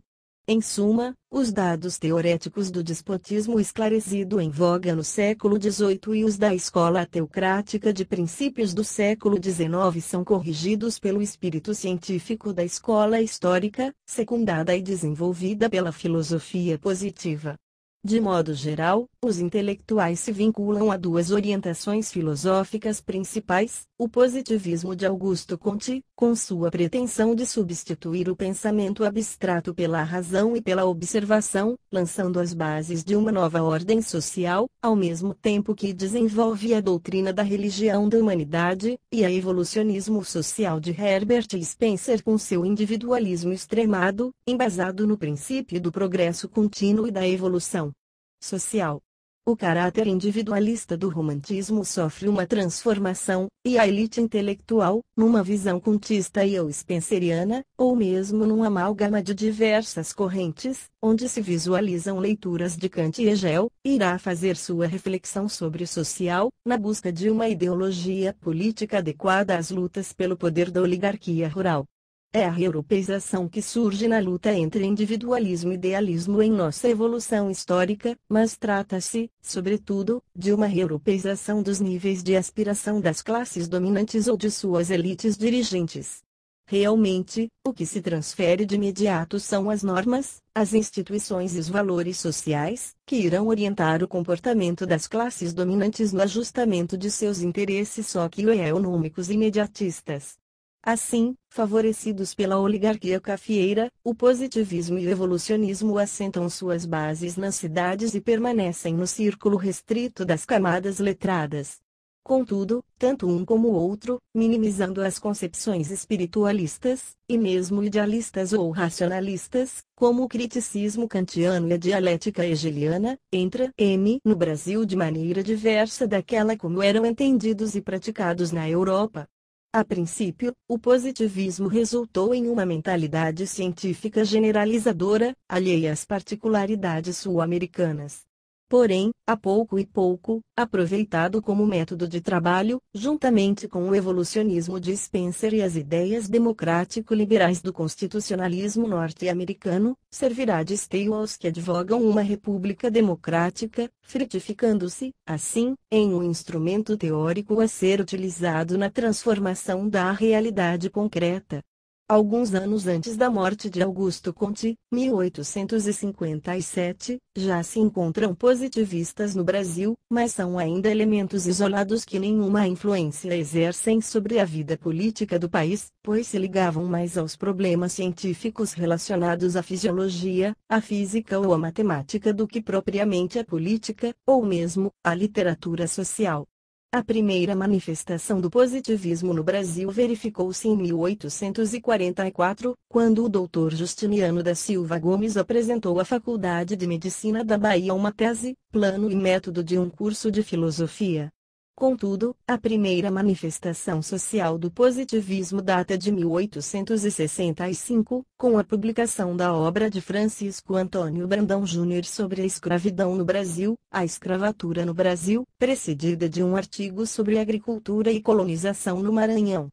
Em suma, os dados teoréticos do despotismo esclarecido em voga no século XVIII e os da escola teocrática de princípios do século XIX são corrigidos pelo espírito científico da escola histórica, secundada e desenvolvida pela filosofia positiva. De modo geral, os intelectuais se vinculam a duas orientações filosóficas principais: o positivismo de Augusto Comte, com sua pretensão de substituir o pensamento abstrato pela razão e pela observação, lançando as bases de uma nova ordem social, ao mesmo tempo que desenvolve a doutrina da religião da humanidade, e a evolucionismo social de Herbert Spencer com seu individualismo extremado, embasado no princípio do progresso contínuo e da evolução social. O caráter individualista do romantismo sofre uma transformação, e a elite intelectual, numa visão contista e ou spenceriana, ou mesmo numa amálgama de diversas correntes, onde se visualizam leituras de Kant e Hegel, irá fazer sua reflexão sobre o social, na busca de uma ideologia política adequada às lutas pelo poder da oligarquia rural. É a europeização que surge na luta entre individualismo e idealismo em nossa evolução histórica, mas trata-se, sobretudo, de uma europeização dos níveis de aspiração das classes dominantes ou de suas elites dirigentes. Realmente, o que se transfere de imediato são as normas, as instituições e os valores sociais, que irão orientar o comportamento das classes dominantes no ajustamento de seus interesses sócio-econômicos imediatistas. Assim, favorecidos pela oligarquia cafieira, o positivismo e o evolucionismo assentam suas bases nas cidades e permanecem no círculo restrito das camadas letradas. Contudo, tanto um como o outro, minimizando as concepções espiritualistas, e mesmo idealistas ou racionalistas, como o criticismo kantiano e a dialética hegeliana, entra M no Brasil de maneira diversa daquela como eram entendidos e praticados na Europa. A princípio, o positivismo resultou em uma mentalidade científica generalizadora, alheia às particularidades sul-americanas porém, a pouco e pouco, aproveitado como método de trabalho, juntamente com o evolucionismo de Spencer e as ideias democrático-liberais do constitucionalismo norte-americano, servirá de esteio aos que advogam uma república democrática, frutificando-se, assim, em um instrumento teórico a ser utilizado na transformação da realidade concreta, Alguns anos antes da morte de Augusto Conte, 1857, já se encontram positivistas no Brasil, mas são ainda elementos isolados que nenhuma influência exercem sobre a vida política do país, pois se ligavam mais aos problemas científicos relacionados à fisiologia, à física ou à matemática do que propriamente à política, ou mesmo, à literatura social. A primeira manifestação do positivismo no Brasil verificou-se em 1844, quando o Dr. Justiniano da Silva Gomes apresentou à Faculdade de Medicina da Bahia uma tese, plano e método de um curso de filosofia, Contudo, a primeira manifestação social do positivismo data de 1865, com a publicação da obra de Francisco Antônio Brandão Júnior sobre a escravidão no Brasil, a escravatura no Brasil, precedida de um artigo sobre agricultura e colonização no Maranhão.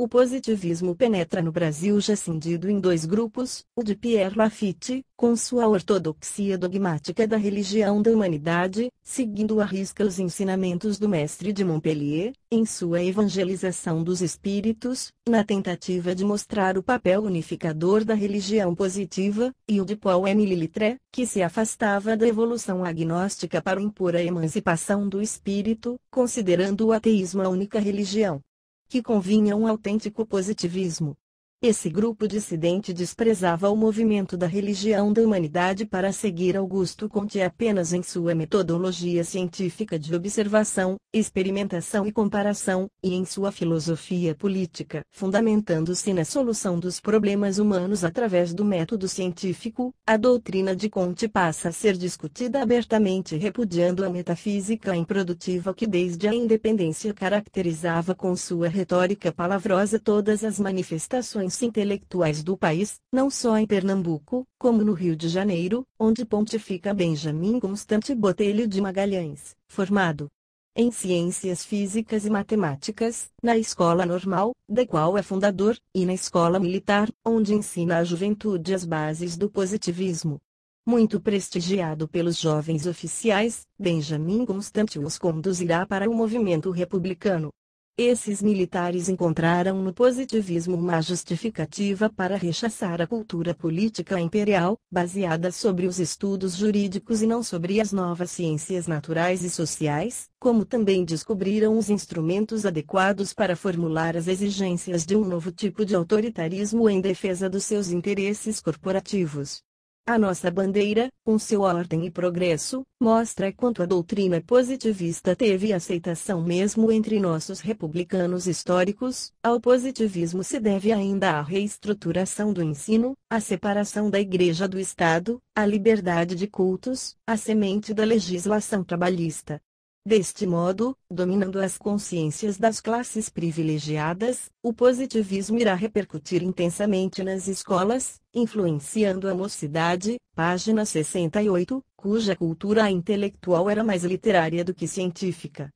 O positivismo penetra no Brasil já cindido em dois grupos, o de Pierre Lafitte, com sua ortodoxia dogmática da religião da humanidade, seguindo à risca os ensinamentos do mestre de Montpellier, em sua evangelização dos espíritos, na tentativa de mostrar o papel unificador da religião positiva, e o de Paul-Émile Littré, que se afastava da evolução agnóstica para impor a emancipação do espírito, considerando o ateísmo a única religião que convinha um autêntico positivismo, esse grupo dissidente desprezava o movimento da religião da humanidade para seguir Augusto Conte apenas em sua metodologia científica de observação, experimentação e comparação, e em sua filosofia política, fundamentando-se na solução dos problemas humanos através do método científico. A doutrina de Conte passa a ser discutida abertamente repudiando a metafísica improdutiva que desde a independência caracterizava com sua retórica palavrosa todas as manifestações intelectuais do país, não só em Pernambuco, como no Rio de Janeiro, onde pontifica Benjamin Constante Botelho de Magalhães, formado em Ciências Físicas e Matemáticas, na Escola Normal, da qual é fundador, e na Escola Militar, onde ensina à juventude as bases do positivismo. Muito prestigiado pelos jovens oficiais, Benjamin Constant os conduzirá para o movimento republicano, esses militares encontraram no positivismo uma justificativa para rechaçar a cultura política imperial, baseada sobre os estudos jurídicos e não sobre as novas ciências naturais e sociais, como também descobriram os instrumentos adequados para formular as exigências de um novo tipo de autoritarismo em defesa dos seus interesses corporativos. A nossa bandeira, com seu ordem e progresso, mostra quanto a doutrina positivista teve aceitação mesmo entre nossos republicanos históricos. Ao positivismo se deve ainda a reestruturação do ensino, a separação da Igreja do Estado, a liberdade de cultos, a semente da legislação trabalhista, Deste modo, dominando as consciências das classes privilegiadas, o positivismo irá repercutir intensamente nas escolas, influenciando a mocidade, página 68, cuja cultura intelectual era mais literária do que científica.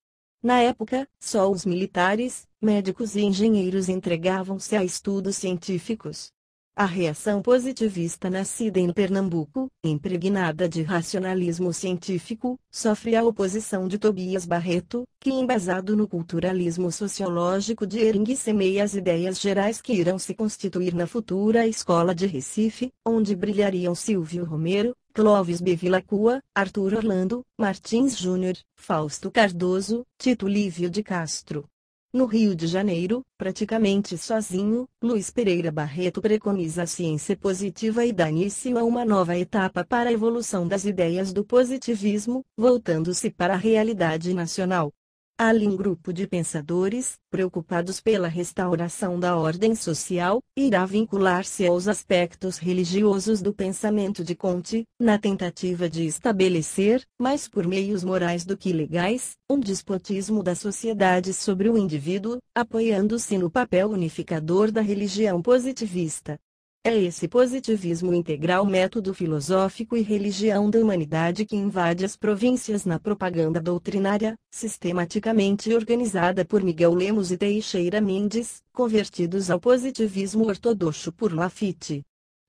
Na época, só os militares, médicos e engenheiros entregavam-se a estudos científicos. A reação positivista nascida em Pernambuco, impregnada de racionalismo científico, sofre a oposição de Tobias Barreto, que embasado no culturalismo sociológico de Ering semeia as ideias gerais que irão se constituir na futura escola de Recife, onde brilhariam Silvio Romero, Clóvis Bevilacqua, Arthur Orlando, Martins Júnior, Fausto Cardoso, Tito Lívio de Castro, no Rio de Janeiro, praticamente sozinho, Luiz Pereira Barreto preconiza a ciência positiva e dá início a uma nova etapa para a evolução das ideias do positivismo, voltando-se para a realidade nacional. Além ali um grupo de pensadores, preocupados pela restauração da ordem social, irá vincular-se aos aspectos religiosos do pensamento de Comte, na tentativa de estabelecer, mais por meios morais do que legais, um despotismo da sociedade sobre o indivíduo, apoiando-se no papel unificador da religião positivista. É esse positivismo integral método filosófico e religião da humanidade que invade as províncias na propaganda doutrinária, sistematicamente organizada por Miguel Lemos e Teixeira Mendes, convertidos ao positivismo ortodoxo por Lafitte.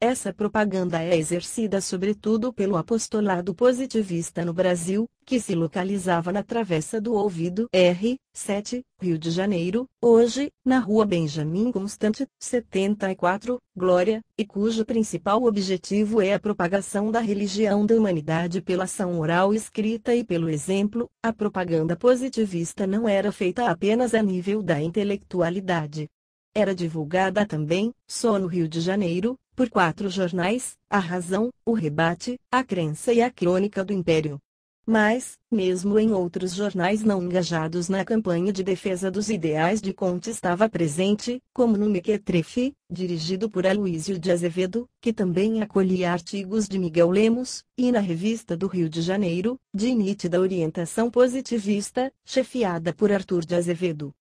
Essa propaganda é exercida sobretudo pelo apostolado positivista no Brasil, que se localizava na Travessa do Ouvido R, 7, Rio de Janeiro, hoje, na Rua Benjamin Constante, 74, Glória, e cujo principal objetivo é a propagação da religião da humanidade pela ação oral escrita e pelo exemplo. A propaganda positivista não era feita apenas a nível da intelectualidade era divulgada também, só no Rio de Janeiro, por quatro jornais, A Razão, O Rebate, A Crença e A Crônica do Império. Mas, mesmo em outros jornais não engajados na campanha de defesa dos ideais de Conte estava presente, como no Mequetrefe, dirigido por Aloísio de Azevedo, que também acolhia artigos de Miguel Lemos, e na Revista do Rio de Janeiro, de nítida orientação positivista, chefiada por Arthur de Azevedo.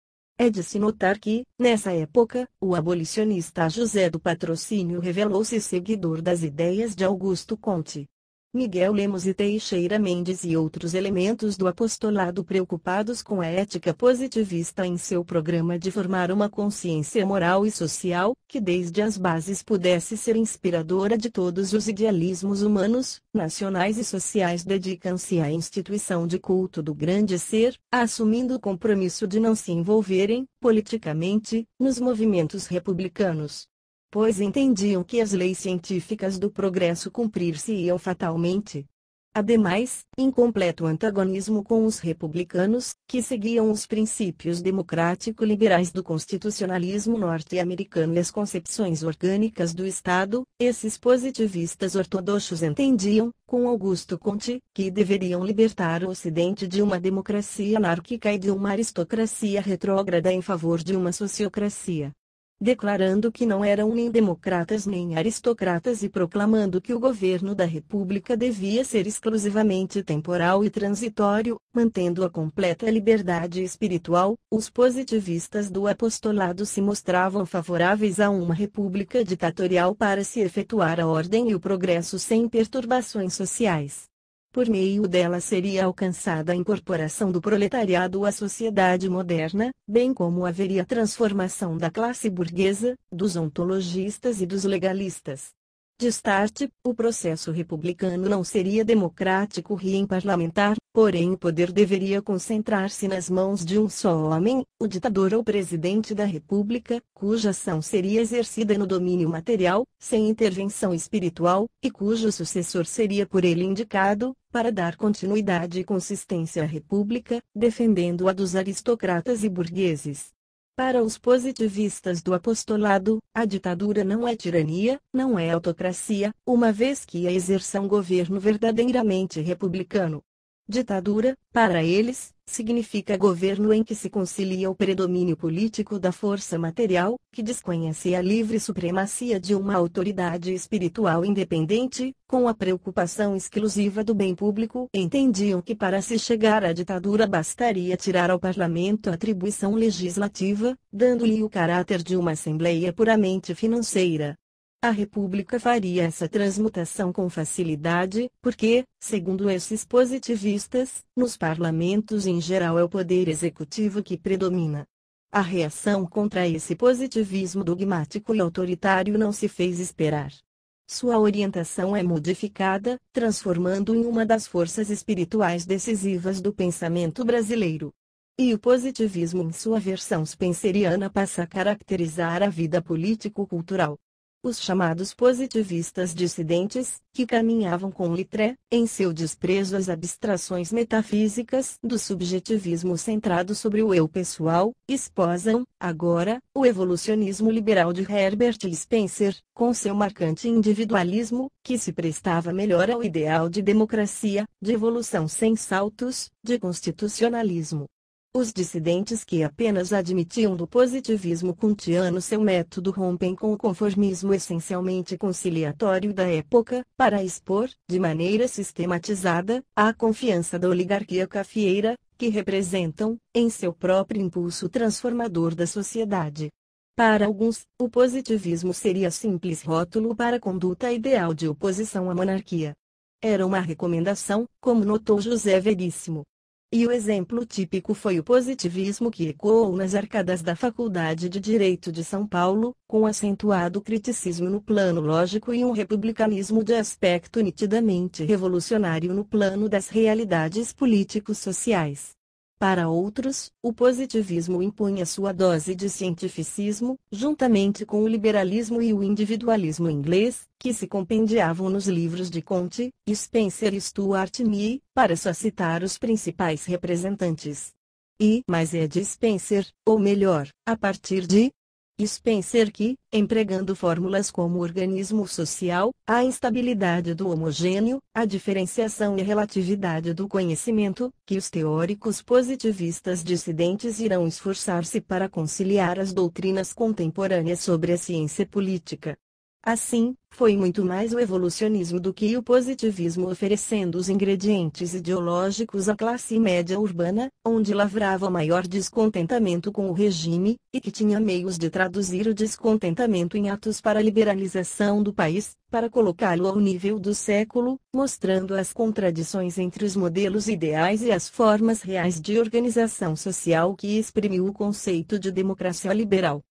É de se notar que, nessa época, o abolicionista José do Patrocínio revelou-se seguidor das ideias de Augusto Conte, Miguel Lemos e Teixeira Mendes e outros elementos do apostolado preocupados com a ética positivista em seu programa de formar uma consciência moral e social, que desde as bases pudesse ser inspiradora de todos os idealismos humanos, nacionais e sociais dedicam-se à instituição de culto do grande ser, assumindo o compromisso de não se envolverem, politicamente, nos movimentos republicanos pois entendiam que as leis científicas do progresso cumprir-se-iam fatalmente. Ademais, incompleto antagonismo com os republicanos, que seguiam os princípios democrático-liberais do constitucionalismo norte-americano e as concepções orgânicas do Estado, esses positivistas ortodoxos entendiam, com Augusto Conte, que deveriam libertar o Ocidente de uma democracia anárquica e de uma aristocracia retrógrada em favor de uma sociocracia declarando que não eram nem democratas nem aristocratas e proclamando que o governo da República devia ser exclusivamente temporal e transitório, mantendo a completa liberdade espiritual, os positivistas do apostolado se mostravam favoráveis a uma república ditatorial para se efetuar a ordem e o progresso sem perturbações sociais. Por meio dela seria alcançada a incorporação do proletariado à sociedade moderna, bem como haveria transformação da classe burguesa, dos ontologistas e dos legalistas. De start, o processo republicano não seria democrático e parlamentar, porém o poder deveria concentrar-se nas mãos de um só homem, o ditador ou presidente da república, cuja ação seria exercida no domínio material, sem intervenção espiritual, e cujo sucessor seria por ele indicado, para dar continuidade e consistência à República, defendendo-a dos aristocratas e burgueses. Para os positivistas do apostolado, a ditadura não é tirania, não é autocracia, uma vez que a exerce um governo verdadeiramente republicano. Ditadura, para eles, significa governo em que se concilia o predomínio político da força material, que desconhece a livre supremacia de uma autoridade espiritual independente, com a preocupação exclusiva do bem público. Entendiam que para se chegar à ditadura bastaria tirar ao parlamento a atribuição legislativa, dando-lhe o caráter de uma assembleia puramente financeira a República faria essa transmutação com facilidade, porque, segundo esses positivistas, nos parlamentos em geral é o poder executivo que predomina. A reação contra esse positivismo dogmático e autoritário não se fez esperar. Sua orientação é modificada, transformando em uma das forças espirituais decisivas do pensamento brasileiro. E o positivismo em sua versão spenceriana passa a caracterizar a vida político-cultural os chamados positivistas dissidentes, que caminhavam com Littré, em seu desprezo às abstrações metafísicas do subjetivismo centrado sobre o eu pessoal, esposam, agora, o evolucionismo liberal de Herbert Spencer, com seu marcante individualismo, que se prestava melhor ao ideal de democracia, de evolução sem saltos, de constitucionalismo os dissidentes que apenas admitiam do positivismo kuntiano seu método rompem com o conformismo essencialmente conciliatório da época, para expor, de maneira sistematizada, a confiança da oligarquia cafieira, que representam, em seu próprio impulso transformador da sociedade. Para alguns, o positivismo seria simples rótulo para a conduta ideal de oposição à monarquia. Era uma recomendação, como notou José Veríssimo, e o exemplo típico foi o positivismo que ecoou nas arcadas da Faculdade de Direito de São Paulo, com acentuado criticismo no plano lógico e um republicanismo de aspecto nitidamente revolucionário no plano das realidades políticos sociais para outros, o positivismo impunha sua dose de cientificismo, juntamente com o liberalismo e o individualismo inglês, que se compendiavam nos livros de Comte, Spencer e Stuart Mill, para só citar os principais representantes. E, mais é de Spencer, ou melhor, a partir de, Spencer que, empregando fórmulas como organismo social, a instabilidade do homogêneo, a diferenciação e relatividade do conhecimento, que os teóricos positivistas dissidentes irão esforçar-se para conciliar as doutrinas contemporâneas sobre a ciência política, Assim, foi muito mais o evolucionismo do que o positivismo oferecendo os ingredientes ideológicos à classe média urbana, onde lavrava maior descontentamento com o regime, e que tinha meios de traduzir o descontentamento em atos para a liberalização do país, para colocá-lo ao nível do século, mostrando as contradições entre os modelos ideais e as formas reais de organização social que exprimiu o conceito de democracia liberal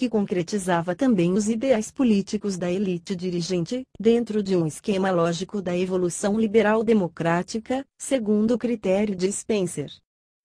que concretizava também os ideais políticos da elite dirigente, dentro de um esquema lógico da evolução liberal-democrática, segundo o critério de Spencer.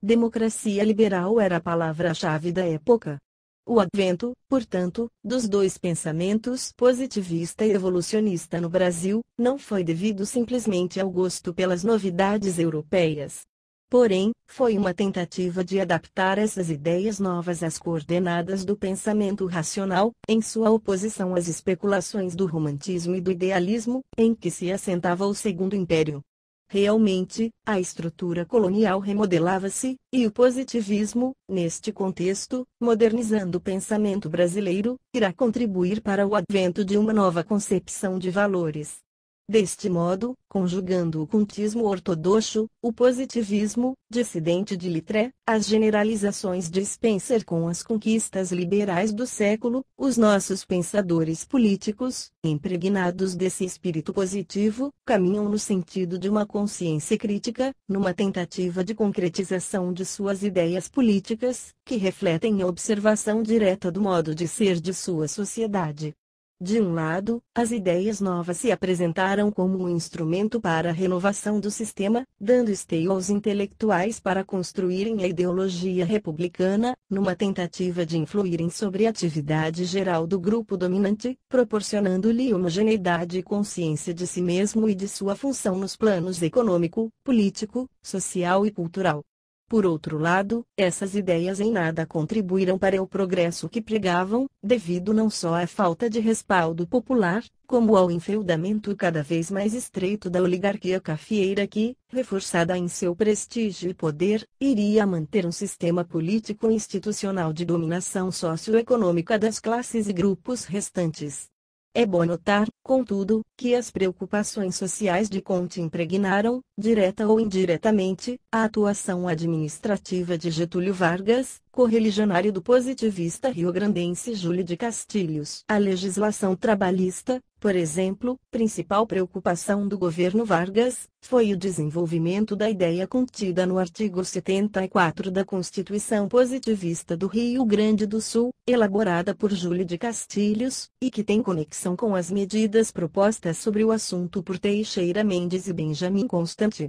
Democracia liberal era a palavra-chave da época. O advento, portanto, dos dois pensamentos positivista e evolucionista no Brasil, não foi devido simplesmente ao gosto pelas novidades europeias, Porém, foi uma tentativa de adaptar essas ideias novas às coordenadas do pensamento racional, em sua oposição às especulações do romantismo e do idealismo, em que se assentava o Segundo Império. Realmente, a estrutura colonial remodelava-se, e o positivismo, neste contexto, modernizando o pensamento brasileiro, irá contribuir para o advento de uma nova concepção de valores Deste modo, conjugando o cultismo ortodoxo, o positivismo, dissidente de Littré, as generalizações de Spencer com as conquistas liberais do século, os nossos pensadores políticos, impregnados desse espírito positivo, caminham no sentido de uma consciência crítica, numa tentativa de concretização de suas ideias políticas, que refletem a observação direta do modo de ser de sua sociedade. De um lado, as ideias novas se apresentaram como um instrumento para a renovação do sistema, dando esteio aos intelectuais para construírem a ideologia republicana, numa tentativa de influírem sobre a atividade geral do grupo dominante, proporcionando-lhe homogeneidade e consciência de si mesmo e de sua função nos planos econômico, político, social e cultural. Por outro lado, essas ideias em nada contribuíram para o progresso que pregavam, devido não só à falta de respaldo popular, como ao enfeudamento cada vez mais estreito da oligarquia cafieira que, reforçada em seu prestígio e poder, iria manter um sistema político-institucional de dominação socioeconômica das classes e grupos restantes. É bom notar, contudo, que as preocupações sociais de Conte impregnaram, direta ou indiretamente, a atuação administrativa de Getúlio Vargas, correligionário do positivista riograndense Júlio de Castilhos. A legislação trabalhista, por exemplo, principal preocupação do governo Vargas, foi o desenvolvimento da ideia contida no artigo 74 da Constituição Positivista do Rio Grande do Sul, elaborada por Júlio de Castilhos, e que tem conexão com as medidas propostas sobre o assunto por Teixeira Mendes e Benjamin Constant.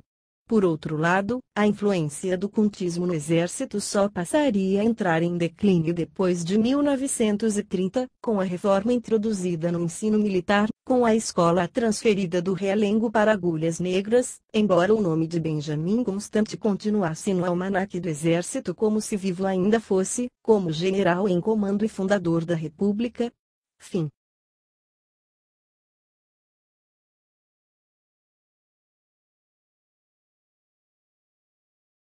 Por outro lado, a influência do cultismo no exército só passaria a entrar em declínio depois de 1930, com a reforma introduzida no ensino militar, com a escola transferida do Realengo para Agulhas Negras, embora o nome de Benjamin Constant continuasse no almanaque do exército como se vivo ainda fosse, como general em comando e fundador da República. Fim.